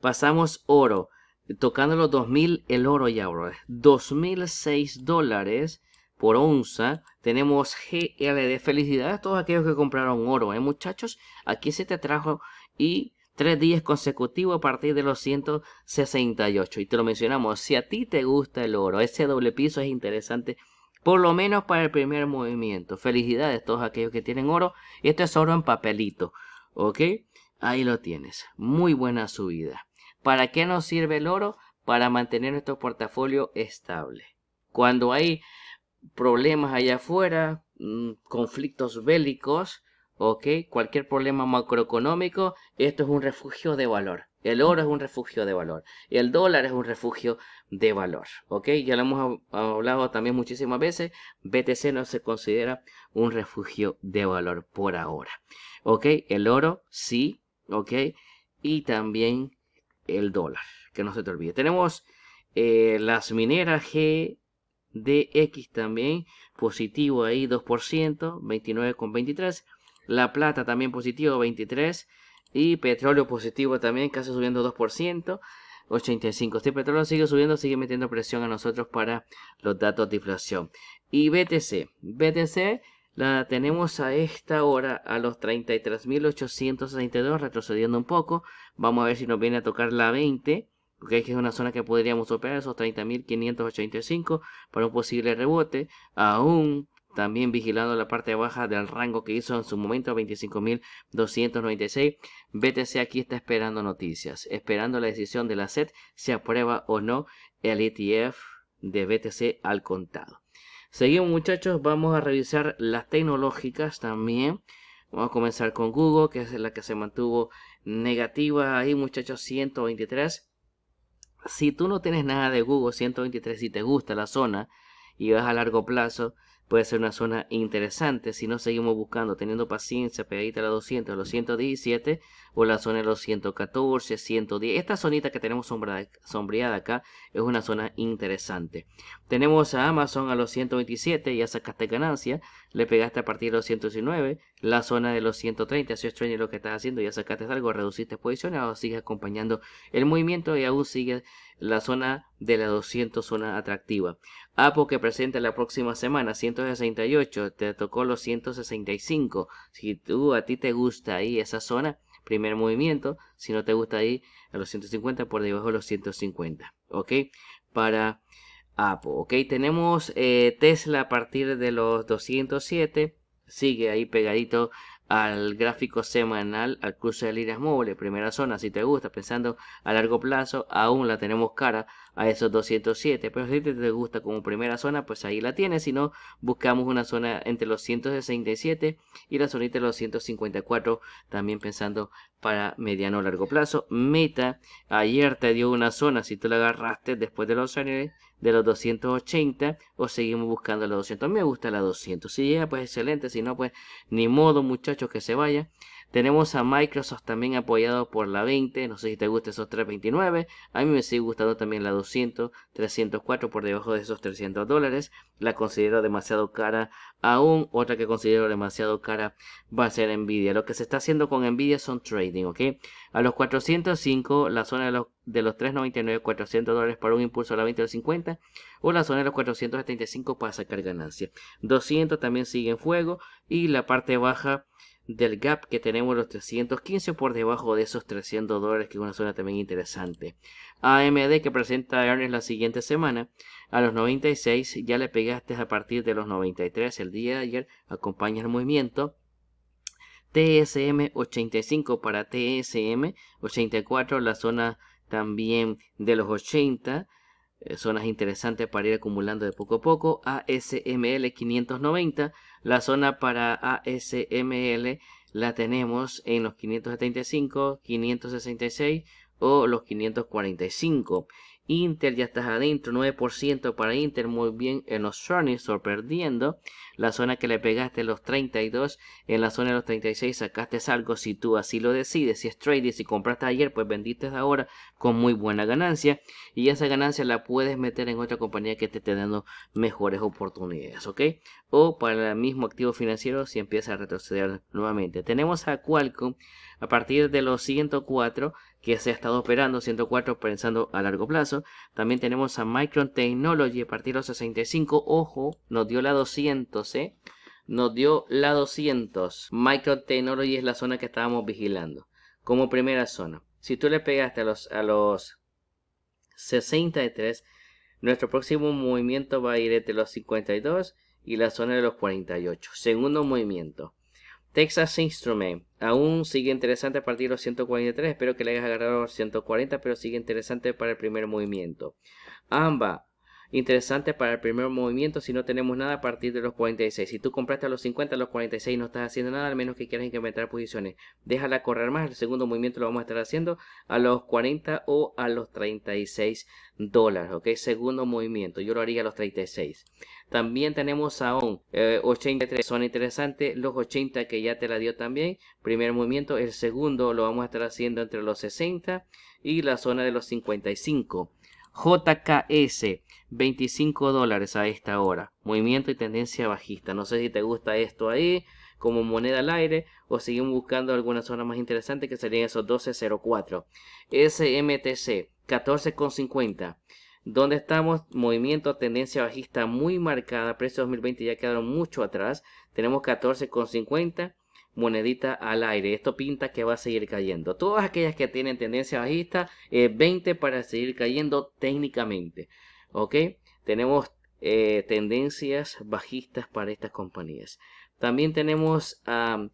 A: Pasamos oro. Tocando los 2000 el oro ya, bro. 2006 dólares por onza. Tenemos GLD. Felicidades a todos aquellos que compraron oro, ¿eh, muchachos? Aquí se te trajo y tres días consecutivos a partir de los 168. Y te lo mencionamos, si a ti te gusta el oro, ese doble piso es interesante por lo menos para el primer movimiento. Felicidades a todos aquellos que tienen oro. Esto es oro en papelito, ¿ok? Ahí lo tienes. Muy buena subida. ¿Para qué nos sirve el oro? Para mantener nuestro portafolio estable. Cuando hay problemas allá afuera, mm, conflictos bélicos, ¿ok? Cualquier problema macroeconómico, esto es un refugio de valor. El oro es un refugio de valor. El dólar es un refugio de valor. ¿Ok? Ya lo hemos hablado también muchísimas veces. BTC no se considera un refugio de valor por ahora. ¿Ok? El oro, sí. ¿Ok? Y también el dólar. Que no se te olvide. Tenemos eh, las mineras GDX también. Positivo ahí 2%. 29,23. La plata también positivo 23%. Y petróleo positivo también, casi subiendo 2%. 85. Este petróleo sigue subiendo, sigue metiendo presión a nosotros para los datos de inflación. Y BTC. BTC la tenemos a esta hora a los 33.862, retrocediendo un poco. Vamos a ver si nos viene a tocar la 20. porque que es una zona que podríamos operar esos 30.585 para un posible rebote. Aún también vigilando la parte baja del rango que hizo en su momento 25.296. BTC aquí está esperando noticias. Esperando la decisión de la SED si aprueba o no el ETF de BTC al contado. Seguimos muchachos, vamos a revisar las tecnológicas también. Vamos a comenzar con Google, que es la que se mantuvo negativa ahí muchachos, 123. Si tú no tienes nada de Google 123 y si te gusta la zona y vas a largo plazo, puede ser una zona interesante si no seguimos buscando, teniendo paciencia, pegadita a los 200, a los 117 o la zona de los 114, 110. Esta zonita que tenemos sombreada acá es una zona interesante. Tenemos a Amazon a los 127, ya sacaste ganancia, le pegaste a partir de los 119, la zona de los 130, si es trading lo que estás haciendo, ya sacaste algo, reduciste posiciones, o sigues acompañando el movimiento y aún sigues la zona de la 200 zona atractiva. apo que presenta la próxima semana 168, te tocó los 165. Si tú a ti te gusta ahí esa zona, primer movimiento, si no te gusta ahí a los 150 por debajo de los 150, ¿ok? Para apo ¿ok? Tenemos eh, Tesla a partir de los 207, sigue ahí pegadito al gráfico semanal, al cruce de líneas móviles, primera zona, si te gusta, pensando a largo plazo, aún la tenemos cara, a esos 207. Pero si te gusta como primera zona, pues ahí la tienes. Si no, buscamos una zona entre los 167 y la zona de los 154. También pensando para mediano o largo plazo. Meta, ayer te dio una zona, si tú la agarraste después de los de los 280 o seguimos buscando la 200. me gusta la 200. Si llega, pues excelente. Si no, pues ni modo, muchachos, que se vaya. Tenemos a Microsoft también apoyado por la 20. No sé si te gusta esos 329. A mí me sigue gustando también la 200, 304 por debajo de esos 300 dólares. La considero demasiado cara aún. Otra que considero demasiado cara va a ser Nvidia. Lo que se está haciendo con Nvidia son trading, ¿ok? A los 405, la zona de los, de los 399, 400 dólares para un impulso a la 20 50. O la zona de los 475 para sacar ganancia. 200 también sigue en fuego. Y la parte baja del gap que tenemos los 315 por debajo de esos 300 dólares que es una zona también interesante AMD que presenta earnings la siguiente semana a los 96 ya le pegaste a partir de los 93 el día de ayer acompaña el movimiento TSM 85 para TSM 84 la zona también de los 80 eh, zonas interesantes para ir acumulando de poco a poco. ASML 590 la zona para ASML la tenemos en los 575, 566 o los 545. Inter ya estás adentro, 9% para Inter, muy bien en eh, los o perdiendo. La zona que le pegaste los 32, en la zona de los 36 sacaste algo, si tú así lo decides, si es trading, si compraste ayer, pues vendiste ahora con muy buena ganancia. Y esa ganancia la puedes meter en otra compañía que esté dando mejores oportunidades, ¿ok? O para el mismo activo financiero si empieza a retroceder nuevamente. Tenemos a Qualcomm a partir de los 104 que se ha estado operando, 104 pensando a largo plazo. También tenemos a Micron Technology a partir de los 65, ojo, nos dio la 200, ¿eh? Nos dio la 200. Micron Technology es la zona que estábamos vigilando, como primera zona. Si tú le pegaste a los, a los 63, nuestro próximo movimiento va a ir entre los 52 y la zona de los 48. Segundo movimiento. Texas Instrument. Aún sigue interesante a partir de los 143. Espero que le hayas agarrado los 140, pero sigue interesante para el primer movimiento. Amba interesante para el primer movimiento si no tenemos nada a partir de los 46. Si tú compraste a los 50, a los 46 no estás haciendo nada, al menos que quieras incrementar posiciones. Déjala correr más, el segundo movimiento lo vamos a estar haciendo a los 40 o a los 36 dólares, ok, segundo movimiento, yo lo haría a los 36. También tenemos a un 83, son interesantes, los 80 que ya te la dio también, primer movimiento, el segundo lo vamos a estar haciendo entre los 60 y la zona de los 55. JKS, 25 dólares a esta hora. Movimiento y tendencia bajista. No sé si te gusta esto ahí como moneda al aire o seguimos buscando alguna zona más interesante que serían esos 12.04. SMTC 14.50. ¿Dónde estamos? Movimiento, tendencia bajista muy marcada. precio 2020 ya quedaron mucho atrás. Tenemos 14.50 monedita al aire. Esto pinta que va a seguir cayendo. Todas aquellas que tienen tendencia bajista, 20 eh, para seguir cayendo técnicamente. ¿Ok? Tenemos eh, tendencias bajistas para estas compañías. También tenemos a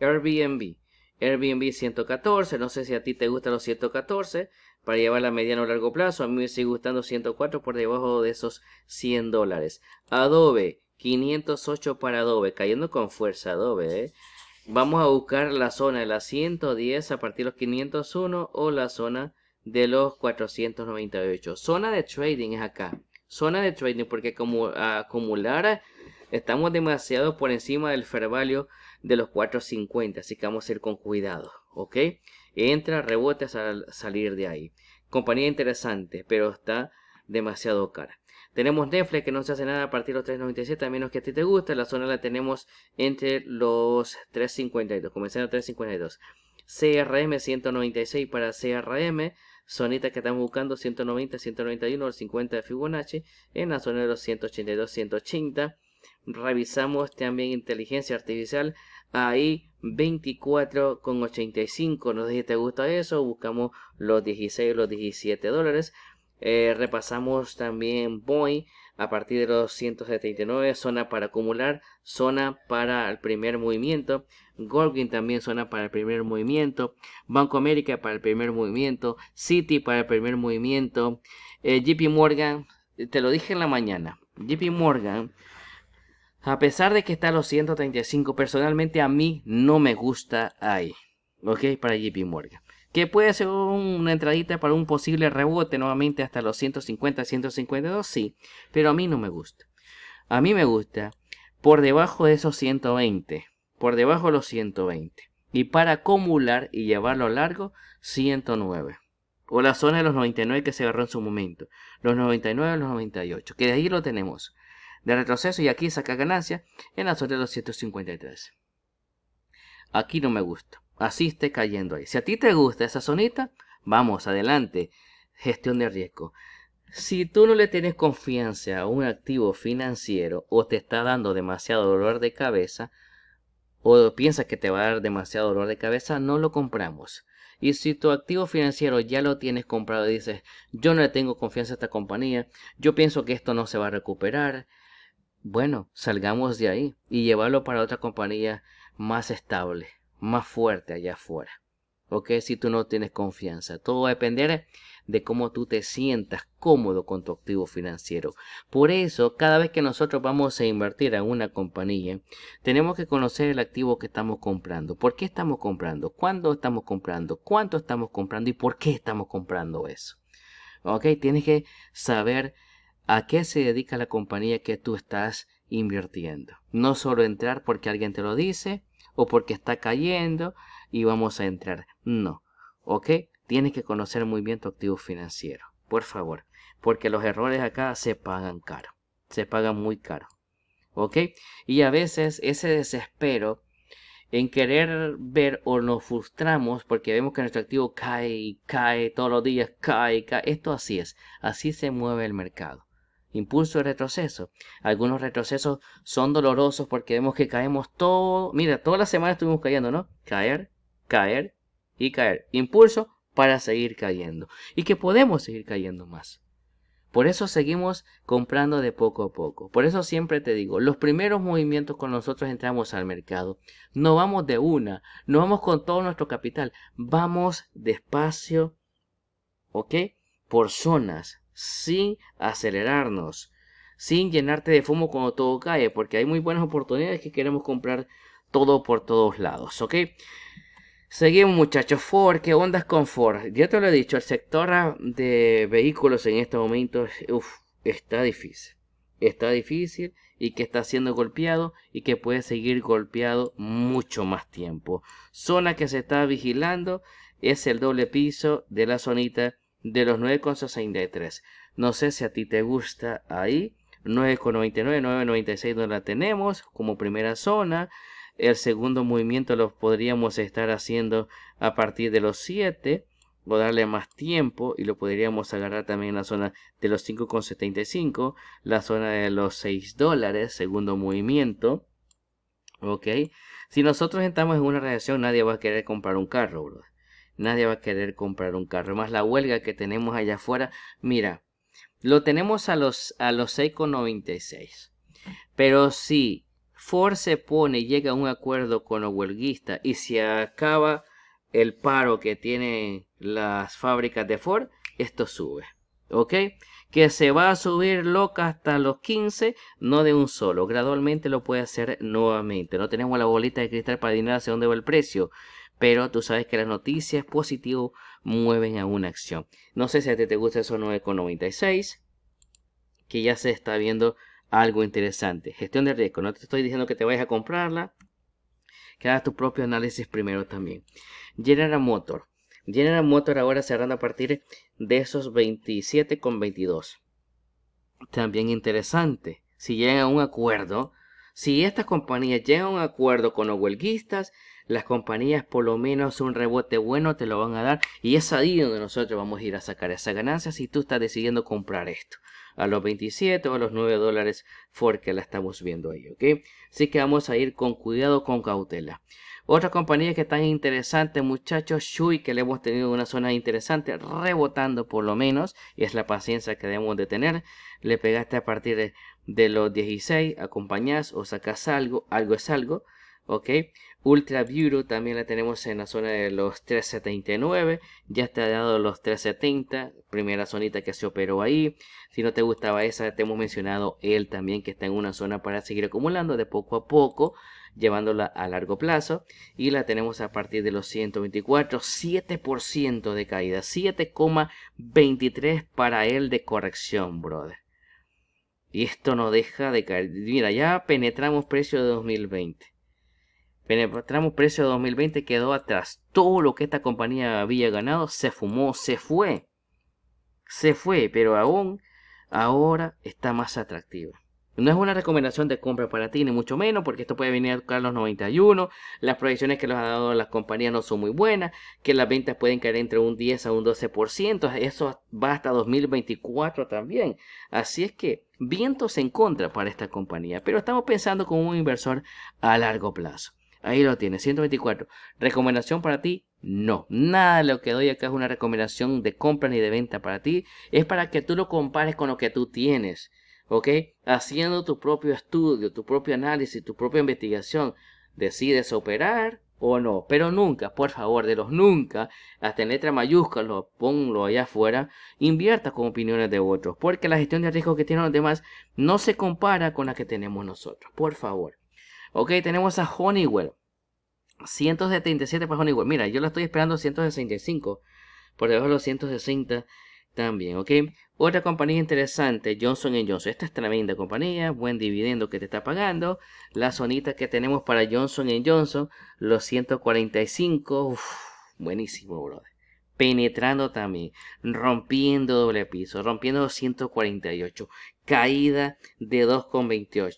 A: Airbnb. Airbnb 114, no sé si a ti te gustan los 114 para llevarla a mediano o largo plazo. A mí me sigue gustando 104 por debajo de esos 100 dólares. Adobe, 508 para Adobe, cayendo con fuerza Adobe. ¿eh? Vamos a buscar la zona de las 110 a partir de los 501 o la zona de los 498. Zona de trading es acá. Zona de trading porque como acumular estamos demasiado por encima del fair value de los 450. Así que vamos a ir con cuidado. ¿Ok? Entra, rebote al salir de ahí. Compañía interesante, pero está demasiado cara. Tenemos Netflix que no se hace nada a partir de los 3.97, a menos que a ti te guste. La zona la tenemos entre los 3.52, comenzando a 3.52. CRM 196 para CRM. sonita que estamos buscando 190, 191, 50 de Fibonacci en la zona de los 182, 180. Revisamos también inteligencia artificial ahí 24,85. no sé si te gusta eso. Buscamos los 16, los 17 dólares. Eh, repasamos también Boeing a partir de los 179, zona para acumular, zona para el primer movimiento. goldman también zona para el primer movimiento. Banco América para el primer movimiento. City para el primer movimiento. Eh, JP Morgan, eh, te lo dije en la mañana. JP Morgan, a pesar de que está a los 135, personalmente a mí no me gusta ahí. Ok, para JP Morgan que puede ser una entradita para un posible rebote nuevamente hasta los 150, 152, sí, pero a mí no me gusta. A mí me gusta por debajo de esos 120, por debajo de los 120. Y para acumular y llevarlo a largo, 109. O la zona de los 99 que se agarró en su momento. Los 99, los 98. Que de ahí lo tenemos. De retroceso y aquí saca ganancia en la zona de los 153. Aquí no me gusta así esté cayendo ahí. Si a ti te gusta esa zonita, vamos, adelante. Gestión de riesgo. Si tú no le tienes confianza a un activo financiero o te está dando demasiado dolor de cabeza o piensas que te va a dar demasiado dolor de cabeza, no lo compramos. Y si tu activo financiero ya lo tienes comprado y dices, yo no le tengo confianza a esta compañía, yo pienso que esto no se va a recuperar, bueno, salgamos de ahí y llevarlo para otra compañía más estable más fuerte allá afuera. ¿Ok? Si tú no tienes confianza. Todo va a depender de cómo tú te sientas cómodo con tu activo financiero. Por eso, cada vez que nosotros vamos a invertir en una compañía, tenemos que conocer el activo que estamos comprando. ¿Por qué estamos comprando? ¿Cuándo estamos comprando? ¿Cuánto estamos comprando? ¿Y por qué estamos comprando eso? ¿Ok? Tienes que saber a qué se dedica la compañía que tú estás invirtiendo. No solo entrar porque alguien te lo dice o porque está cayendo y vamos a entrar. No, ¿ok? Tienes que conocer muy bien tu activo financiero, por favor, porque los errores acá se pagan caro, se pagan muy caro, ¿ok? Y a veces ese desespero en querer ver o nos frustramos porque vemos que nuestro activo cae y cae todos los días, cae cae. Esto así es, así se mueve el mercado impulso y retroceso. Algunos retrocesos son dolorosos porque vemos que caemos todo, mira, toda la semana estuvimos cayendo, ¿no? Caer, caer y caer. Impulso para seguir cayendo y que podemos seguir cayendo más. Por eso seguimos comprando de poco a poco. Por eso siempre te digo, los primeros movimientos con nosotros entramos al mercado. No vamos de una, no vamos con todo nuestro capital, vamos despacio, ¿ok? Por zonas, sin acelerarnos, sin llenarte de fumo cuando todo cae, porque hay muy buenas oportunidades que queremos comprar todo por todos lados, ¿ok? Seguimos muchachos, Ford, ¿qué onda con Ford? Ya te lo he dicho, el sector de vehículos en este momento está difícil. Está difícil y que está siendo golpeado y que puede seguir golpeado mucho más tiempo. Zona que se está vigilando es el doble piso de la zonita de los 9,63. No sé si a ti te gusta ahí. 9,99, 9,96 donde la tenemos como primera zona. El segundo movimiento lo podríamos estar haciendo a partir de los 7 o darle más tiempo y lo podríamos agarrar también en la zona de los 5,75, la zona de los 6 dólares, segundo movimiento. ¿Ok? Si nosotros entramos en una relación nadie va a querer comprar un carro, Nadie va a querer comprar un carro. Más la huelga que tenemos allá afuera. Mira, lo tenemos a los, a los 6,96. Pero si Ford se pone y llega a un acuerdo con los huelguistas y se acaba el paro que tienen las fábricas de Ford, esto sube. ¿Ok? Que se va a subir loca hasta los 15, no de un solo. Gradualmente lo puede hacer nuevamente. No tenemos la bolita de cristal para adivinar hacia dónde va el precio pero tú sabes que las noticias positivas mueven a una acción. No sé si a ti te gusta eso 9,96, que ya se está viendo algo interesante. Gestión de riesgo, no te estoy diciendo que te vayas a comprarla, que hagas tu propio análisis primero también. General Motor. General Motor ahora cerrando a partir de esos 27,22. También interesante, si llegan a un acuerdo, si estas compañías llegan a un acuerdo con los huelguistas las compañías por lo menos un rebote bueno te lo van a dar y es ahí donde nosotros vamos a ir a sacar esa ganancia si tú estás decidiendo comprar esto a los 27 o a los 9 dólares porque la estamos viendo ahí, ¿ok? Así que vamos a ir con cuidado, con cautela. Otra compañía que tan interesante, muchachos, Shui, que le hemos tenido una zona interesante, rebotando por lo menos, y es la paciencia que debemos de tener. Le pegaste a partir de, los 16, acompañás o sacas algo, algo es algo, ¿ok? Ultra Bureau también la tenemos en la zona de los 379. Ya está dado los 370. Primera zonita que se operó ahí. Si no te gustaba esa, te hemos mencionado él también que está en una zona para seguir acumulando de poco a poco. Llevándola a largo plazo. Y la tenemos a partir de los 124. 7% de caída. 7,23 para él de corrección, brother. Y esto no deja de caer. Mira, ya penetramos precio de 2020. Pues, tramo precio de 2020, quedó atrás. Todo lo que esta compañía había ganado se fumó, se fue. Se fue, pero aún ahora está más atractiva. No es una recomendación de compra para ti, ni mucho menos, porque esto puede venir a tocar los 91. Las proyecciones que nos ha dado la compañía no son muy buenas, que las ventas pueden caer entre un 10 a un 12%. Eso va hasta 2024 también. Así es que vientos en contra para esta compañía, pero estamos pensando como un inversor a largo plazo. Ahí lo tienes, 124. Recomendación para ti, no. Nada de lo que doy acá es una recomendación de compra ni de venta para ti. Es para que tú lo compares con lo que tú tienes. ¿Ok? Haciendo tu propio estudio, tu propio análisis, tu propia investigación. Decides operar o no. Pero nunca, por favor, de los nunca, hasta en letra mayúscula, ponlo allá afuera, invierta con opiniones de otros, porque la gestión de riesgo que tienen los demás no se compara con la que tenemos nosotros, por favor. Ok, tenemos a Honeywell. 177 para Honeywell. Mira, yo la estoy esperando 165. Por debajo de los 160 también, ¿ok? Otra compañía interesante, Johnson Johnson. Esta es tremenda compañía, buen dividendo que te está pagando. La zonita que tenemos para Johnson Johnson, los 145. Uf, buenísimo, brother. Penetrando también, rompiendo doble piso, rompiendo 148, Caída de 2,28.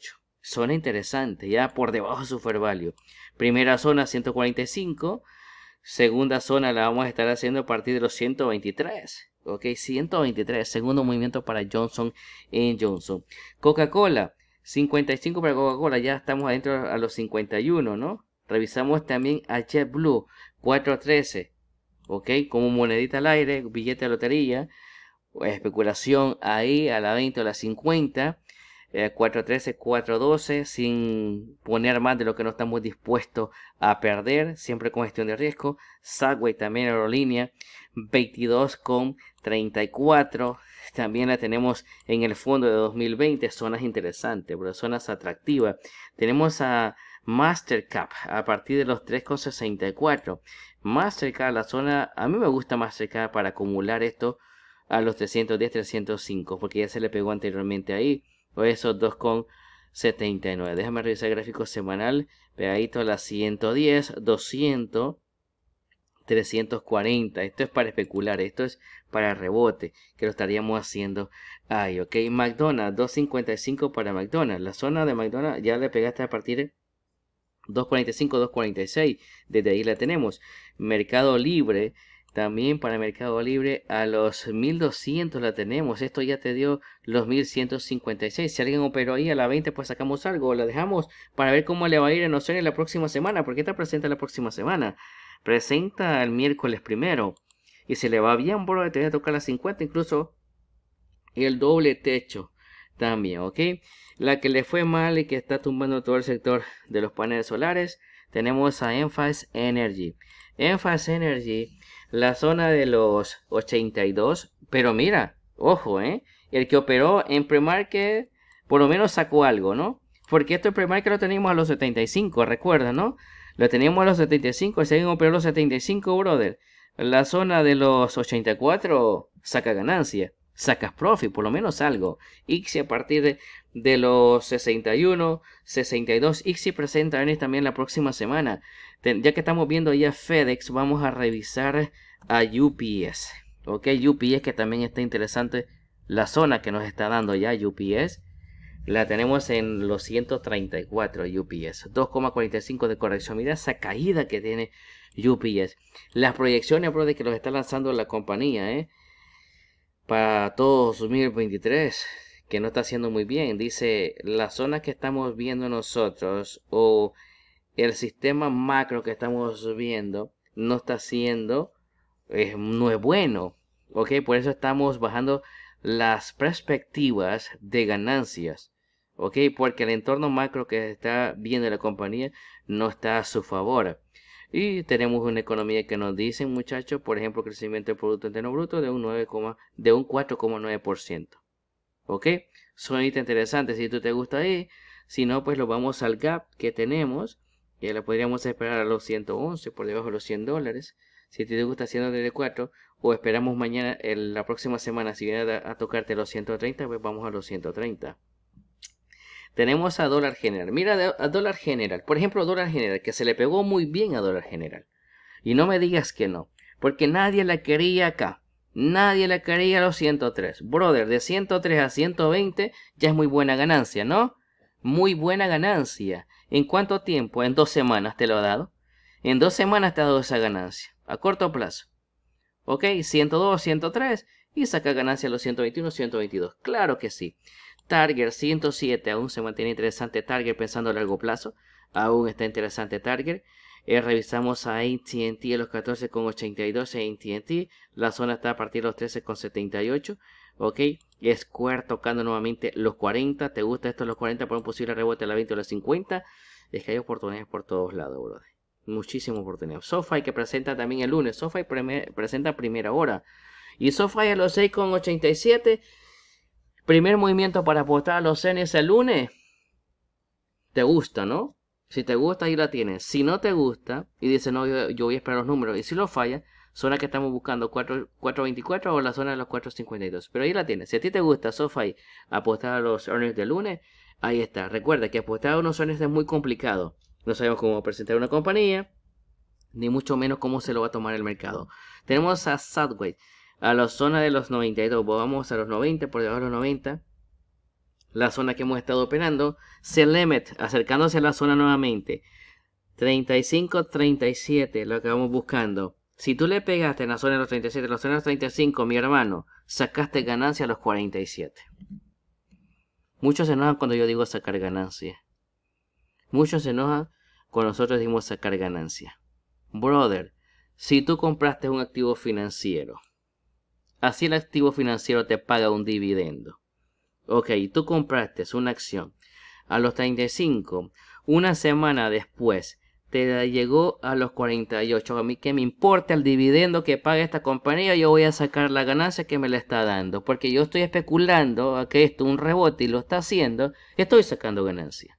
A: Zona interesante, ya por debajo de su value. Primera zona 145. Segunda zona la vamos a estar haciendo a partir de los 123. Ok, 123. Segundo movimiento para Johnson en Johnson. Coca-Cola. 55 para Coca-Cola. Ya estamos adentro a los 51, ¿no? Revisamos también a JetBlue. 413. Ok, como monedita al aire, billete de lotería. Especulación ahí a la 20 o a la 50. 4.13, eh, 4.12, sin poner más de lo que no estamos dispuestos a perder, siempre con gestión de riesgo. Subway también aerolínea, 22.34. También la tenemos en el fondo de 2020, zonas interesantes, pero zonas atractivas. Tenemos a Mastercap a partir de los 3,64. Mastercard, la zona, a mí me gusta más cerca para acumular esto a los 310, 305, porque ya se le pegó anteriormente ahí eso, 2,79. Déjame revisar el gráfico semanal. Pegadito a las 110, 200, 340. Esto es para especular, esto es para rebote, que lo estaríamos haciendo ahí, ¿ok? McDonald's, 255 para McDonald's. La zona de McDonald's ya le pegaste a partir de 245, 246. Desde ahí la tenemos. Mercado Libre, también para Mercado Libre a los 1200 la tenemos. Esto ya te dio los 1156. Si alguien operó ahí a la 20, pues sacamos algo. La dejamos para ver cómo le va a ir en Oceania la próxima semana. Porque está presenta la próxima semana. Presenta el miércoles primero. Y se le va bien, bro, te voy a tocar las 50, incluso el doble techo también, ¿ok? La que le fue mal y que está tumbando todo el sector de los paneles solares. Tenemos a Enfase Energy. Enphase Energy la zona de los 82. Pero mira, ojo, ¿eh? El que operó en premarket por lo menos sacó algo, ¿no? Porque esto en premarket lo teníamos a los 75, recuerda, ¿no? Lo teníamos a los 75, seguimos alguien operó los 75, brother. La zona de los 84 saca ganancia, sacas profit, por lo menos algo. Ixi a partir de, los 61, 62, Ixi presenta también la próxima semana. ya que estamos viendo ya FedEx, vamos a revisar a UPS. Ok, UPS que también está interesante la zona que nos está dando ya UPS. La tenemos en los 134 UPS. 2,45 de corrección. Mira esa caída que tiene UPS. Las proyecciones, bro, de que los está lanzando la compañía, ¿eh? Para todo 2023, que no está haciendo muy bien. Dice, la zona que estamos viendo nosotros o el sistema macro que estamos viendo no está haciendo eh, no es bueno. ¿ok? Por eso estamos bajando las perspectivas de ganancias. ¿ok? Porque el entorno macro que está viendo la compañía no está a su favor. Y tenemos una economía que nos dicen, muchachos, por ejemplo, crecimiento del Producto Interno Bruto de un, de un 4,9%. ¿Ok? son interesantes, si tú te gusta ahí. Si no, pues lo vamos al gap que tenemos, Ya lo podríamos esperar a los 111, por debajo de los 100 dólares. Si te gusta haciendo de 4 o esperamos mañana, la próxima semana, si viene a, tocarte los 130, pues vamos a los 130. Tenemos a dólar general. Mira a dólar general. Por ejemplo, dólar general, que se le pegó muy bien a dólar general. Y no me digas que no, porque nadie la quería acá. Nadie la quería a los 103. Brother, de 103 a 120 ya es muy buena ganancia, ¿no? Muy buena ganancia. ¿En cuánto tiempo? En dos semanas te lo ha dado. En dos semanas te ha dado esa ganancia, a corto plazo. ¿Ok? 102, 103 y saca ganancia a los 121, 122. Claro que sí. Target 107 aún se mantiene interesante. Target pensando a largo plazo. Aún está interesante Target. Eh, revisamos a ATT a los 14,82 ATT. La zona está a partir de los 13,78. Ok, Square tocando nuevamente los 40. ¿Te gusta esto los 40 por un posible rebote a la 20 o a la 50? Es que hay oportunidades por todos lados, brother muchísimas oportunidades. SoFi que presenta también el lunes. SoFi presenta primera hora. Y SoFi a los 6,87. Primer movimiento para apostar a los cenes el lunes. Te gusta, ¿no? Si te gusta, ahí la tienes. Si no te gusta y dice no, yo, voy a esperar los números. Y si lo falla, zona que estamos buscando, 4, 424 o la zona de los 452. Pero ahí la tienes. Si a ti te gusta SoFi apostar a los earnings del lunes, ahí está. Recuerda que apostar a unos earnings es muy complicado. No sabemos cómo presentar una compañía, ni mucho menos cómo se lo va a tomar el mercado. Tenemos a subway a la zona de los 92, vamos a los 90, por debajo de los 90. La zona que hemos estado operando, Z-Limit, acercándose a la zona nuevamente. 35, 37, lo que vamos buscando. Si tú le pegaste en la zona de los 37, en la zona de los 35, mi hermano, sacaste ganancia a los 47. Muchos se enojan cuando yo digo sacar ganancia muchos se enojan con nosotros decimos sacar ganancia. Brother, si tú compraste un activo financiero, así el activo financiero te paga un dividendo. Ok, tú compraste una acción a los 35, una semana después te llegó a los 48. A mí que me importa el dividendo que paga esta compañía, yo voy a sacar la ganancia que me la está dando, porque yo estoy especulando a que esto un rebote y lo está haciendo, estoy sacando ganancia.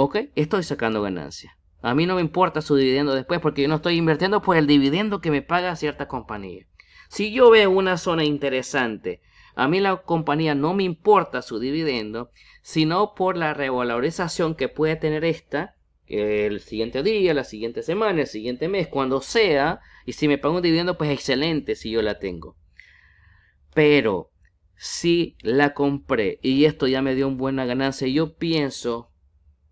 A: ¿Ok? Estoy sacando ganancia. A mí no me importa su dividendo después porque yo no estoy invirtiendo por el dividendo que me paga cierta compañía. Si yo veo una zona interesante, a mí la compañía no me importa su dividendo, sino por la revalorización que puede tener esta el siguiente día, la siguiente semana, el siguiente mes, cuando sea. Y si me paga un dividendo, pues excelente si yo la tengo. Pero si la compré y esto ya me dio una buena ganancia, yo pienso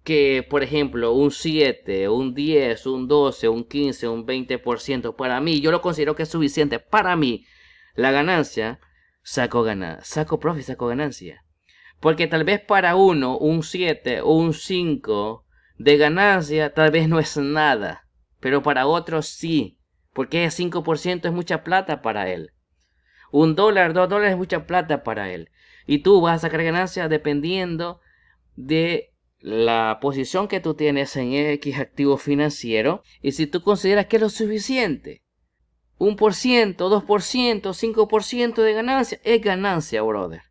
A: que, por ejemplo, un 7, un 10, un 12, un 15, un 20%, para mí, yo lo considero que es suficiente. Para mí, la ganancia, saco ganancia, saco profit, saco ganancia. Porque tal vez para uno, un 7 o un 5 de ganancia, tal vez no es nada. Pero para otros sí. Porque ese 5% es mucha plata para él. Un dólar, dos dólares es mucha plata para él. Y tú vas a sacar ganancia dependiendo de la posición que tú tienes en X activo financiero y si tú consideras que es lo suficiente. 1%, 2%, 5% de ganancia es ganancia, brother.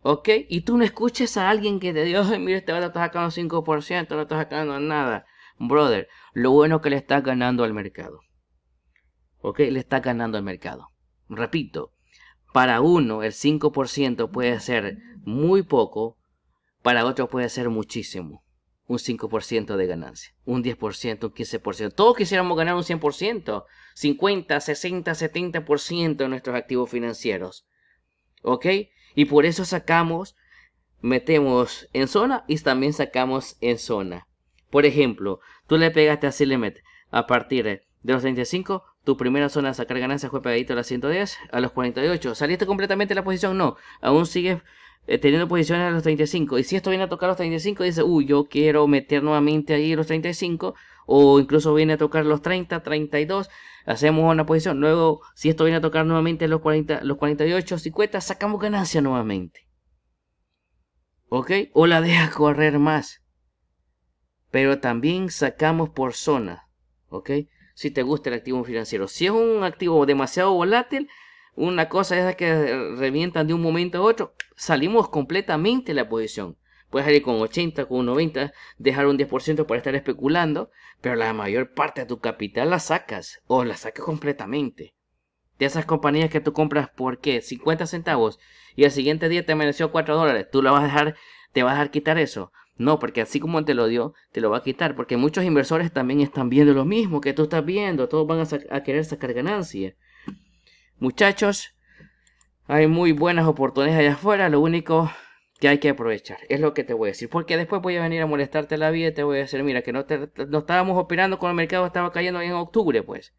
A: ¿Ok? Y tú no escuches a alguien que te diga, mira, este vato está sacando 5%, no estás sacando nada. Brother, lo bueno que le estás ganando al mercado. ¿Ok? Le estás ganando al mercado. Repito, para uno el 5% puede ser muy poco, para otros puede ser muchísimo. Un 5% de ganancia. Un 10%, un 15%. Todos quisiéramos ganar un 100%. 50, 60, 70% de nuestros activos financieros. ¿Ok? Y por eso sacamos, metemos en zona y también sacamos en zona. Por ejemplo, tú le pegaste a c a partir de los 35, tu primera zona de sacar ganancias fue pegadito a las 110, a los 48. ¿Saliste completamente de la posición? No, aún sigues eh, teniendo posiciones a los 35. Y si esto viene a tocar los 35, dice, uy, yo quiero meter nuevamente ahí los 35. O incluso viene a tocar los 30, 32. Hacemos una posición. Luego, si esto viene a tocar nuevamente los, 40, los 48, 50, sacamos ganancia nuevamente. ¿Ok? O la deja correr más. Pero también sacamos por zona. ¿Ok? Si te gusta el activo financiero. Si es un activo demasiado volátil, una cosa es que revientan de un momento a otro, salimos completamente de la posición. Puedes salir con 80, con 90, dejar un 10% para estar especulando, pero la mayor parte de tu capital la sacas o la sacas completamente. De esas compañías que tú compras por qué, 50 centavos y al siguiente día te mereció 4 dólares, tú la vas a dejar, te vas a dejar quitar eso. No, porque así como te lo dio, te lo va a quitar. Porque muchos inversores también están viendo lo mismo que tú estás viendo. Todos van a, a querer sacar ganancias muchachos, hay muy buenas oportunidades allá afuera, lo único que hay que aprovechar, es lo que te voy a decir, porque después voy a venir a molestarte la vida y te voy a decir, mira, que no, estábamos operando cuando el mercado estaba cayendo en octubre, pues,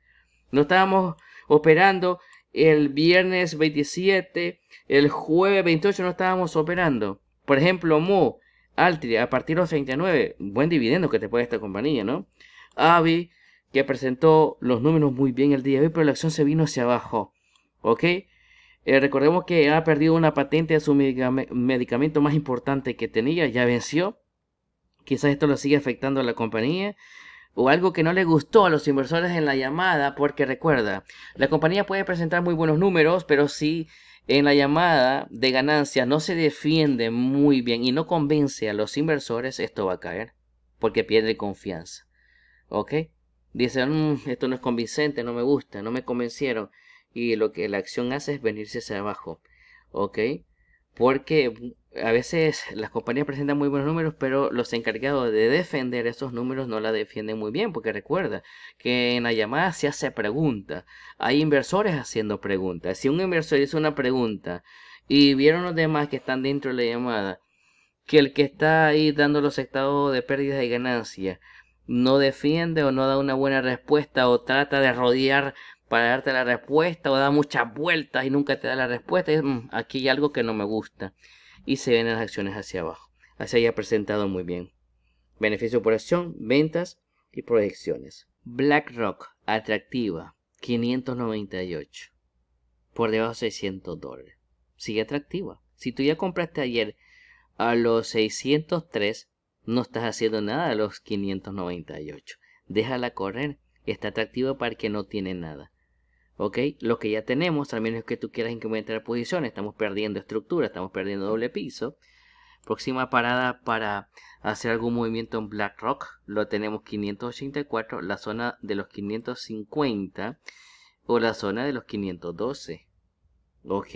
A: no estábamos operando el viernes 27, el jueves 28 no estábamos operando, por ejemplo, Mo, Altria, a partir de los 39, buen dividendo que te puede esta compañía, ¿no? Avi, que presentó los números muy bien el día de hoy, pero la acción se vino hacia abajo. ¿Ok? Eh, recordemos que ha perdido una patente a su medicamento más importante que tenía, ya venció. Quizás esto lo sigue afectando a la compañía. O algo que no le gustó a los inversores en la llamada, porque recuerda, la compañía puede presentar muy buenos números, pero si en la llamada de ganancias no se defiende muy bien y no convence a los inversores, esto va a caer, porque pierde confianza. ¿Ok? Dicen, mm, esto no es convincente, no me gusta, no me convencieron y lo que la acción hace es venirse hacia abajo, ¿ok? Porque a veces las compañías presentan muy buenos números, pero los encargados de defender esos números no la defienden muy bien, porque recuerda que en la llamada se hace pregunta, hay inversores haciendo preguntas. Si un inversor hizo una pregunta y vieron los demás que están dentro de la llamada, que el que está ahí dando los estados de pérdidas y ganancias no defiende o no da una buena respuesta o trata de rodear para darte la respuesta o da muchas vueltas y nunca te da la respuesta. Mm, aquí hay algo que no me gusta. Y se ven las acciones hacia abajo. Así haya presentado muy bien. Beneficio por acción, ventas y proyecciones. BlackRock, atractiva, 598. Por debajo de 600 dólares. Sigue atractiva. Si tú ya compraste ayer a los 603, no estás haciendo nada a los 598. Déjala correr. Está atractiva para el que no tiene nada. ¿Ok? Lo que ya tenemos, al menos que tú quieras incrementar posiciones, estamos perdiendo estructura, estamos perdiendo doble piso. Próxima parada para hacer algún movimiento en BlackRock, lo tenemos 584, la zona de los 550 o la zona de los 512. ¿Ok?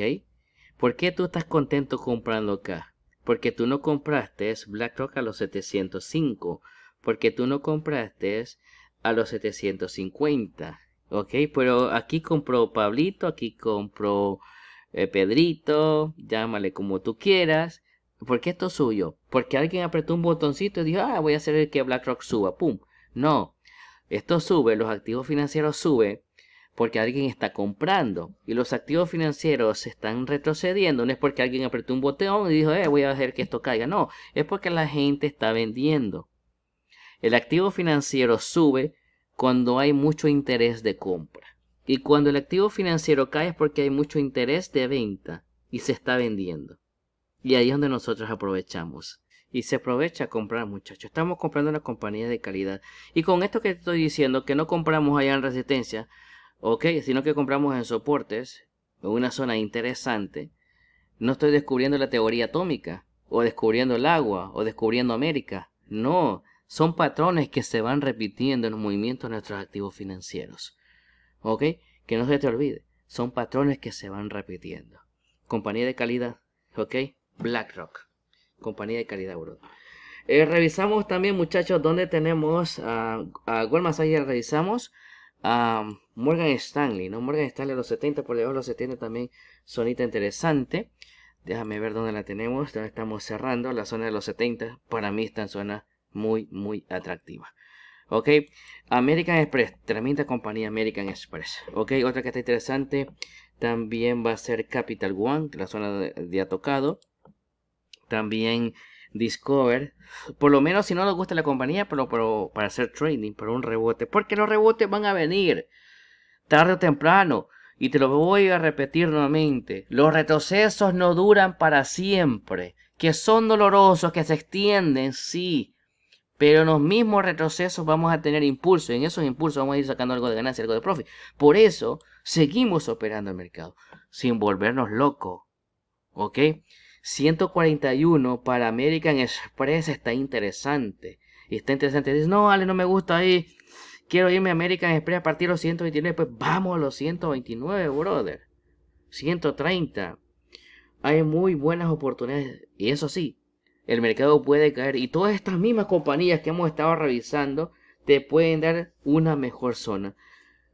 A: ¿Por qué tú estás contento comprando acá? Porque tú no compraste BlackRock a los 705, porque tú no compraste a los 750 Ok, pero aquí compró Pablito, aquí compró eh, Pedrito, llámale como tú quieras. ¿Por qué esto es suyo? Porque alguien apretó un botoncito y dijo, ah, voy a hacer que BlackRock suba, pum. No, esto sube, los activos financieros suben porque alguien está comprando y los activos financieros están retrocediendo. No es porque alguien apretó un botón y dijo, eh, voy a hacer que esto caiga. No, es porque la gente está vendiendo. El activo financiero sube cuando hay mucho interés de compra. Y cuando el activo financiero cae es porque hay mucho interés de venta y se está vendiendo. Y ahí es donde nosotros aprovechamos. Y se aprovecha a comprar, muchachos. Estamos comprando una compañía de calidad. Y con esto que te estoy diciendo, que no compramos allá en resistencia, ok, sino que compramos en soportes, en una zona interesante, no estoy descubriendo la teoría atómica, o descubriendo el agua, o descubriendo América. No, son patrones que se van repitiendo en los movimientos de nuestros activos financieros. ¿Ok? Que no se te olvide, son patrones que se van repitiendo. Compañía de calidad, ¿ok? BlackRock, compañía de calidad bro. Eh, revisamos también, muchachos, dónde tenemos a Goldman Sachs, revisamos a Morgan Stanley, ¿no? Morgan Stanley a los 70, por debajo los 70 también sonita interesante. Déjame ver dónde la tenemos, Ya estamos cerrando, la zona de los 70, para mí está en zona muy, muy atractiva. Ok, American Express, tremenda compañía American Express. Ok, otra que está interesante también va a ser Capital One, la zona de, ha tocado También Discover. Por lo menos si no nos gusta la compañía, pero, para hacer trading, para un rebote. Porque los rebotes van a venir tarde o temprano. Y te lo voy a repetir nuevamente. Los retrocesos no duran para siempre. Que son dolorosos, que se extienden, sí. Pero en los mismos retrocesos vamos a tener impulso y en esos impulsos vamos a ir sacando algo de ganancia, algo de profit. Por eso seguimos operando el mercado sin volvernos locos. ¿Ok? 141 para American Express está interesante. Y está interesante. Dices, no, Ale, no me gusta ahí. Quiero irme a American Express a partir de los 129. Pues vamos a los 129, brother. 130. Hay muy buenas oportunidades. Y eso sí, el mercado puede caer y todas estas mismas compañías que hemos estado revisando te pueden dar una mejor zona.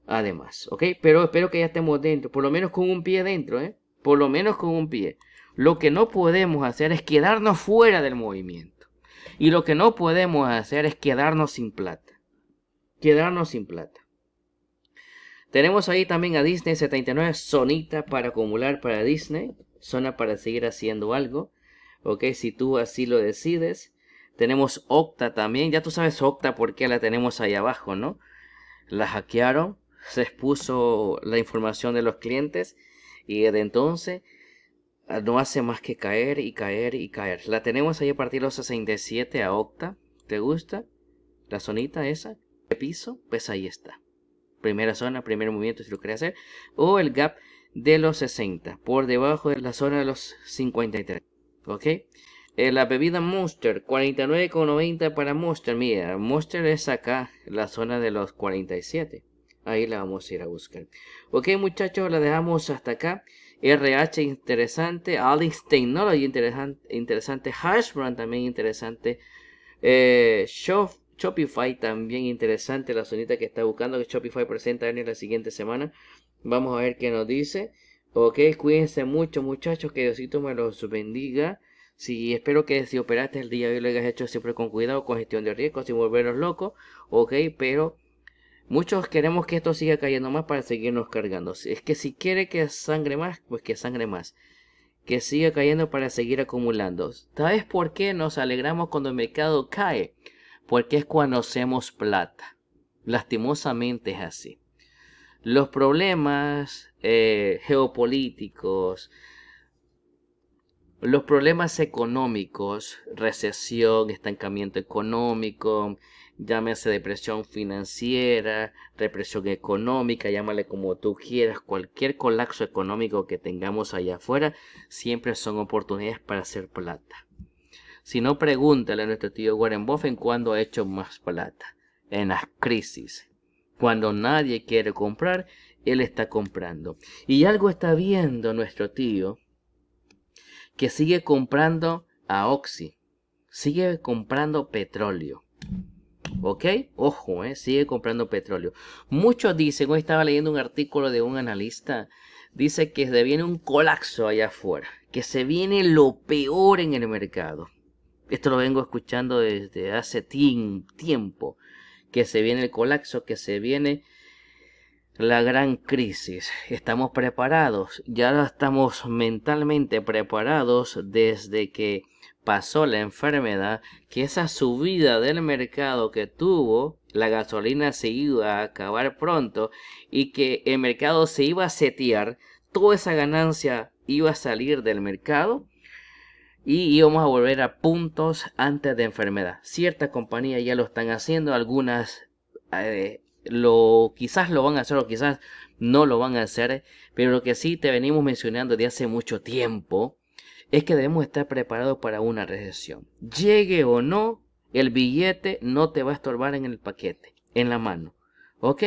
A: Además, ¿ok? Pero espero que ya estemos dentro, por lo menos con un pie dentro, ¿eh? Por lo menos con un pie. Lo que no podemos hacer es quedarnos fuera del movimiento. Y lo que no podemos hacer es quedarnos sin plata. Quedarnos sin plata. Tenemos ahí también a Disney 79, zonita para acumular para Disney, zona para seguir haciendo algo ok, si tú así lo decides. Tenemos Octa también, ya tú sabes Octa porque la tenemos ahí abajo, ¿no? La hackearon, se expuso la información de los clientes y desde entonces ah, no hace más que caer y caer y caer. La tenemos ahí a partir de los 67 a Octa, ¿te gusta? La zonita esa, de piso, pues ahí está. Primera zona, primer movimiento si lo quieres hacer. O el gap de los 60, por debajo de la zona de los 53. ¿Ok? Eh, la bebida Monster, 49,90 para Monster. Mira, Monster es acá, la zona de los 47. Ahí la vamos a ir a buscar. Ok, muchachos, la dejamos hasta acá. RH interesante, Alex Technology interesante, interesante también interesante, eh, Shopify también interesante, la zonita que está buscando que Shopify presenta en la siguiente semana. Vamos a ver qué nos dice. Ok, cuídense mucho muchachos, que Diosito me los bendiga. Si sí, espero que si operaste el día de hoy lo hayas hecho siempre con cuidado, con gestión de riesgos, sin volveros locos, ok, pero muchos queremos que esto siga cayendo más para seguirnos cargando. Es que si quiere que sangre más, pues que sangre más. Que siga cayendo para seguir acumulando. ¿Sabes por qué nos alegramos cuando el mercado cae? Porque es cuando hacemos plata. Lastimosamente es así los problemas eh, geopolíticos, los problemas económicos, recesión, estancamiento económico, llámese depresión financiera, represión económica, llámale como tú quieras, cualquier colapso económico que tengamos allá afuera, siempre son oportunidades para hacer plata. Si no, pregúntale a nuestro tío Warren Buffett cuándo ha hecho más plata, en las crisis, cuando nadie quiere comprar, él está comprando. Y algo está viendo nuestro tío que sigue comprando a Oxy. Sigue comprando petróleo. ¿Ok? Ojo, ¿eh? sigue comprando petróleo. Muchos dicen, hoy estaba leyendo un artículo de un analista, dice que se viene un colapso allá afuera, que se viene lo peor en el mercado. Esto lo vengo escuchando desde hace tiempo que se viene el colapso, que se viene la gran crisis. Estamos preparados, ya estamos mentalmente preparados desde que pasó la enfermedad, que esa subida del mercado que tuvo, la gasolina se iba a acabar pronto y que el mercado se iba a setear, toda esa ganancia iba a salir del mercado y vamos a volver a puntos antes de enfermedad. Ciertas compañías ya lo están haciendo, algunas eh, lo quizás lo van a hacer o quizás no lo van a hacer, pero lo que sí te venimos mencionando de hace mucho tiempo es que debemos estar preparados para una recesión. Llegue o no, el billete no te va a estorbar en el paquete, en la mano. ¿Ok?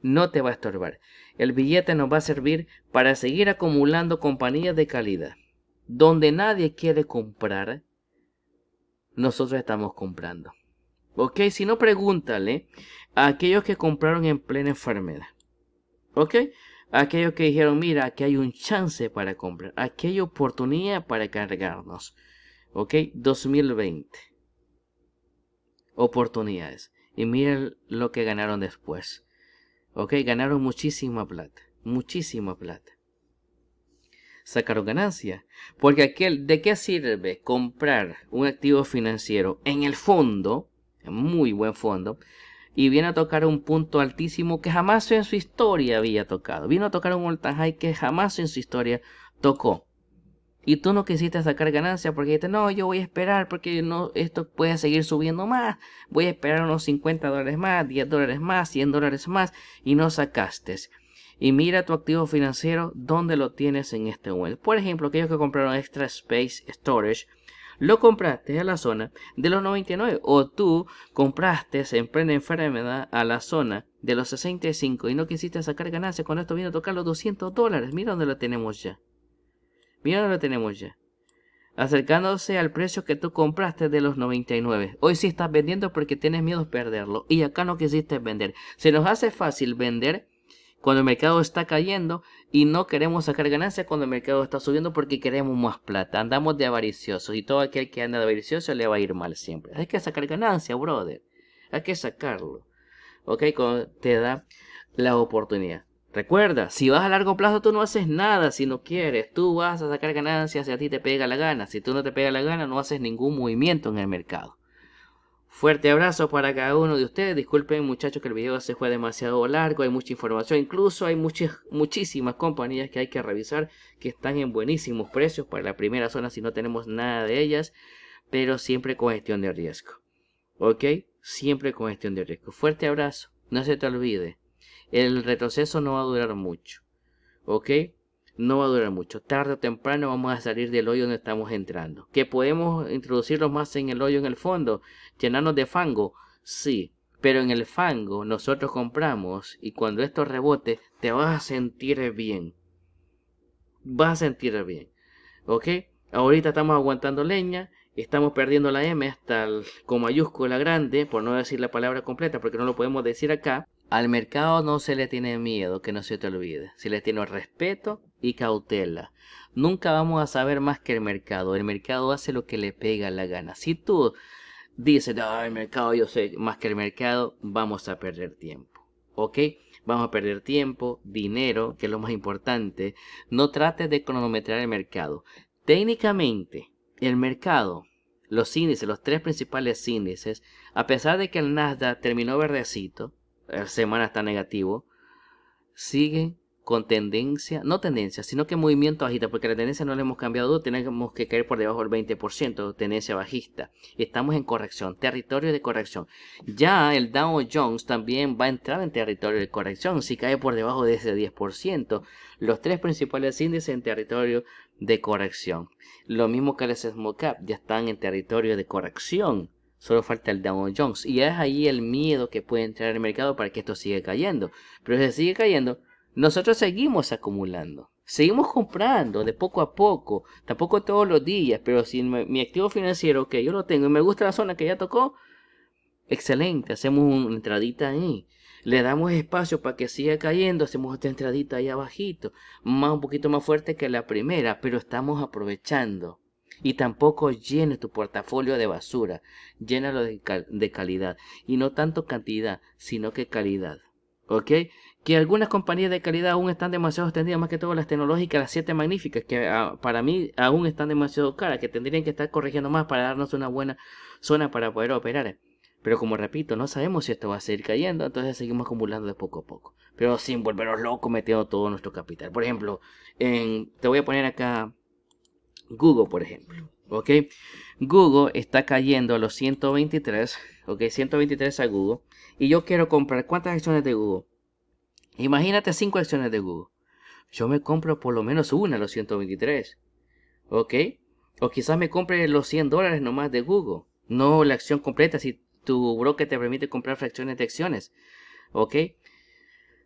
A: No te va a estorbar. El billete nos va a servir para seguir acumulando compañías de calidad donde nadie quiere comprar, nosotros estamos comprando. ¿Ok? Si no, pregúntale a aquellos que compraron en plena enfermedad. ¿Ok? Aquellos que dijeron, mira, aquí hay un chance para comprar, aquí hay oportunidad para cargarnos. ¿Ok? 2020. Oportunidades. Y miren lo que ganaron después. ¿Ok? Ganaron muchísima plata. Muchísima plata sacaron ganancia. Porque aquel, ¿de qué sirve comprar un activo financiero en el fondo, en muy buen fondo, y viene a tocar un punto altísimo que jamás en su historia había tocado? Vino a tocar un voltaje high que jamás en su historia tocó. Y tú no quisiste sacar ganancia porque dijiste, no, yo voy a esperar porque no, esto puede seguir subiendo más. Voy a esperar unos 50 dólares más, 10 dólares más, 100 dólares más. Y no sacaste y mira tu activo financiero dónde lo tienes en este web. Por ejemplo, aquellos que compraron Extra Space Storage, lo compraste a la zona de los 99 o tú compraste en plena enfermedad a la zona de los 65 y no quisiste sacar ganancias cuando esto viene a tocar los 200 dólares. Mira dónde lo tenemos ya. Mira dónde lo tenemos ya. Acercándose al precio que tú compraste de los 99. Hoy sí estás vendiendo porque tienes miedo de perderlo. Y acá no quisiste vender. Se nos hace fácil vender cuando el mercado está cayendo y no queremos sacar ganancias cuando el mercado está subiendo porque queremos más plata. Andamos de avariciosos y todo aquel que anda de avaricioso le va a ir mal siempre. Hay que sacar ganancias, brother. Hay que sacarlo. Ok, te da la oportunidad. Recuerda, si vas a largo plazo tú no haces nada si no quieres, tú vas a sacar ganancias si a ti te pega la gana, si tú no te pega la gana no haces ningún movimiento en el mercado. Fuerte abrazo para cada uno de ustedes. Disculpen muchachos que el video se fue demasiado largo, hay mucha información, incluso hay muchas, muchísimas compañías que hay que revisar que están en buenísimos precios para la primera zona si no tenemos nada de ellas, pero siempre con gestión de riesgo. ¿Ok? Siempre con gestión de riesgo. Fuerte abrazo, no se te olvide, el retroceso no va a durar mucho. ¿Ok? no va a durar mucho. Tarde o temprano vamos a salir del hoyo donde estamos entrando. ¿Que podemos introducirnos más en el hoyo en el fondo? ¿Llenarnos de fango? Sí, pero en el fango nosotros compramos y cuando esto rebote te vas a sentir bien. Vas a sentir bien. ¿Ok? Ahorita estamos aguantando leña. Estamos perdiendo la M hasta con mayúscula grande, por no decir la palabra completa, porque no lo podemos decir acá. Al mercado no se le tiene miedo, que no se te olvide. Se le tiene respeto y cautela. Nunca vamos a saber más que el mercado. El mercado hace lo que le pega la gana. Si tú dices, el mercado, yo sé más que el mercado, vamos a perder tiempo. ¿Ok? Vamos a perder tiempo, dinero, que es lo más importante. No trates de cronometrar el mercado. Técnicamente, el mercado, los índices, los tres principales índices, a pesar de que el Nasdaq terminó verdecito, la semana está negativo, sigue con tendencia, no tendencia, sino que movimiento bajista, porque la tendencia no la hemos cambiado, tenemos que caer por debajo del 20%, tendencia bajista. Estamos en corrección, territorio de corrección. Ya el Dow Jones también va a entrar en territorio de corrección, si cae por debajo de ese 10%. Los tres principales índices en territorio de corrección. Lo mismo que el S&P ya están en territorio de corrección. Solo falta el Dow Jones. Y es ahí el miedo que puede entrar en el mercado para que esto siga cayendo. Pero si sigue cayendo, nosotros seguimos acumulando. Seguimos comprando de poco a poco, tampoco todos los días, pero si mi, activo financiero que yo lo tengo y me gusta la zona que ya tocó, excelente, hacemos una entradita ahí. Le damos espacio para que siga cayendo, hacemos otra entradita ahí abajito, más un poquito más fuerte que la primera, pero estamos aprovechando. Y tampoco llena tu portafolio de basura, llénalo de, de calidad. Y no tanto cantidad, sino que calidad. ¿Ok? que algunas compañías de calidad aún están demasiado extendidas, más que todo las tecnológicas, las siete magníficas, que ah, para mí aún están demasiado caras, que tendrían que estar corrigiendo más para darnos una buena zona para poder operar. Pero como repito, no sabemos si esto va a seguir cayendo, entonces seguimos acumulando de poco a poco. Pero sin volvernos locos metiendo todo nuestro capital. Por ejemplo, en, te voy a poner acá Google, por ejemplo. ¿Ok? Google está cayendo a los 123. ¿Ok? 123 a Google. Y yo quiero comprar. ¿Cuántas acciones de Google? Imagínate 5 acciones de Google. Yo me compro por lo menos una los 123. ¿Ok? O quizás me compre los 100 dólares nomás de Google. No la acción completa si tu broker te permite comprar fracciones de acciones. ¿Ok?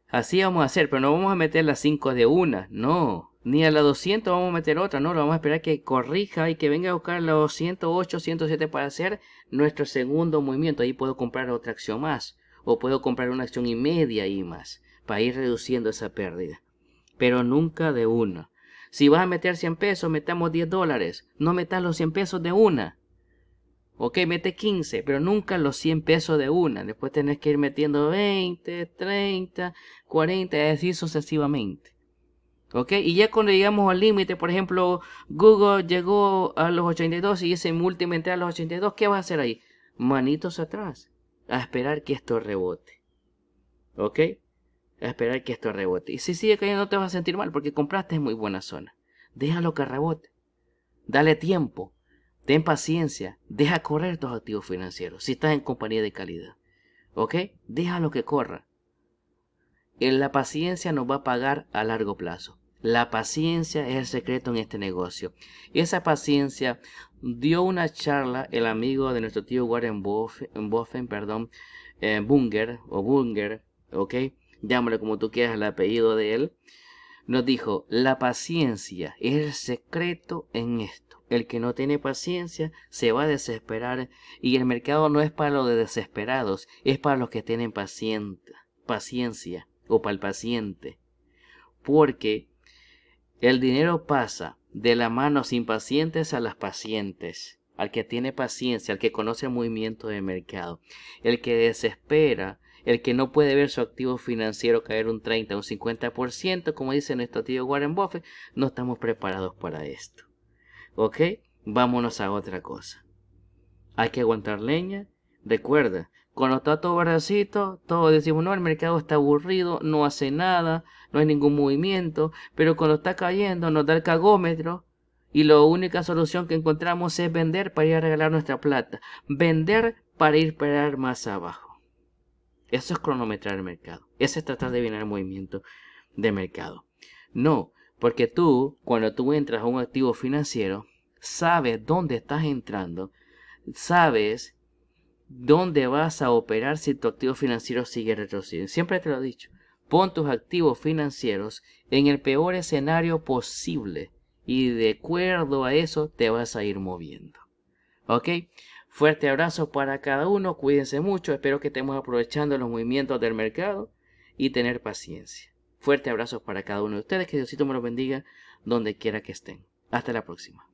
A: Así vamos a hacer, pero no vamos a meter las 5 de una, no. Ni a las 200 vamos a meter otra, no. vamos a esperar que corrija y que venga a buscar los 108, 107 para hacer nuestro segundo movimiento. Ahí puedo comprar otra acción más. O puedo comprar una acción y media y más para ir reduciendo esa pérdida. Pero nunca de una. Si vas a meter 100 pesos, metamos 10 dólares. No metas los 100 pesos de una. Ok, mete 15, pero nunca los 100 pesos de una. Después tenés que ir metiendo 20, 30, 40, y así sucesivamente. ¿Ok? Y ya cuando llegamos al límite, por ejemplo, Google llegó a los 82 y dice multimente a los 82, ¿qué vas a hacer ahí? Manitos atrás, a esperar que esto rebote. ¿Ok? esperar que esto rebote. Y si sigue cayendo no te vas a sentir mal porque compraste en muy buena zona. Déjalo que rebote. Dale tiempo. Ten paciencia. Deja correr tus activos financieros si estás en compañía de calidad. ¿Ok? Déjalo que corra. La paciencia nos va a pagar a largo plazo. La paciencia es el secreto en este negocio. esa paciencia dio una charla el amigo de nuestro tío Warren Buffen, perdón, eh, Bunger o Bunger, ¿ok? Llámalo como tú quieras el apellido de él, nos dijo, la paciencia es el secreto en esto. El que no tiene paciencia se va a desesperar y el mercado no es para los de desesperados, es para los que tienen paciencia o para el paciente. Porque el dinero pasa de las manos impacientes a las pacientes. Al que tiene paciencia, al que conoce el movimiento del mercado. El que desespera el que no puede ver su activo financiero caer un 30, un 50%, como dice nuestro tío Warren Buffett, no estamos preparados para esto. ¿Ok? Vámonos a otra cosa. Hay que aguantar leña. Recuerda, cuando está todo barracito todos decimos, no, el mercado está aburrido, no hace nada, no hay ningún movimiento, pero cuando está cayendo nos da el cagómetro y la única solución que encontramos es vender para ir a regalar nuestra plata, vender para ir a más abajo. Eso es cronometrar el mercado. Eso es tratar de bienar el movimiento de mercado. No, porque tú, cuando tú entras a un activo financiero, sabes dónde estás entrando, sabes dónde vas a operar si tu activo financiero sigue retrocediendo. Siempre te lo he dicho. Pon tus activos financieros en el peor escenario posible y de acuerdo a eso te vas a ir moviendo. ¿Ok? Fuerte abrazo para cada uno, cuídense mucho, espero que estemos aprovechando los movimientos del mercado y tener paciencia. Fuerte abrazo para cada uno de ustedes, que Diosito me los bendiga donde quiera que estén. Hasta la próxima.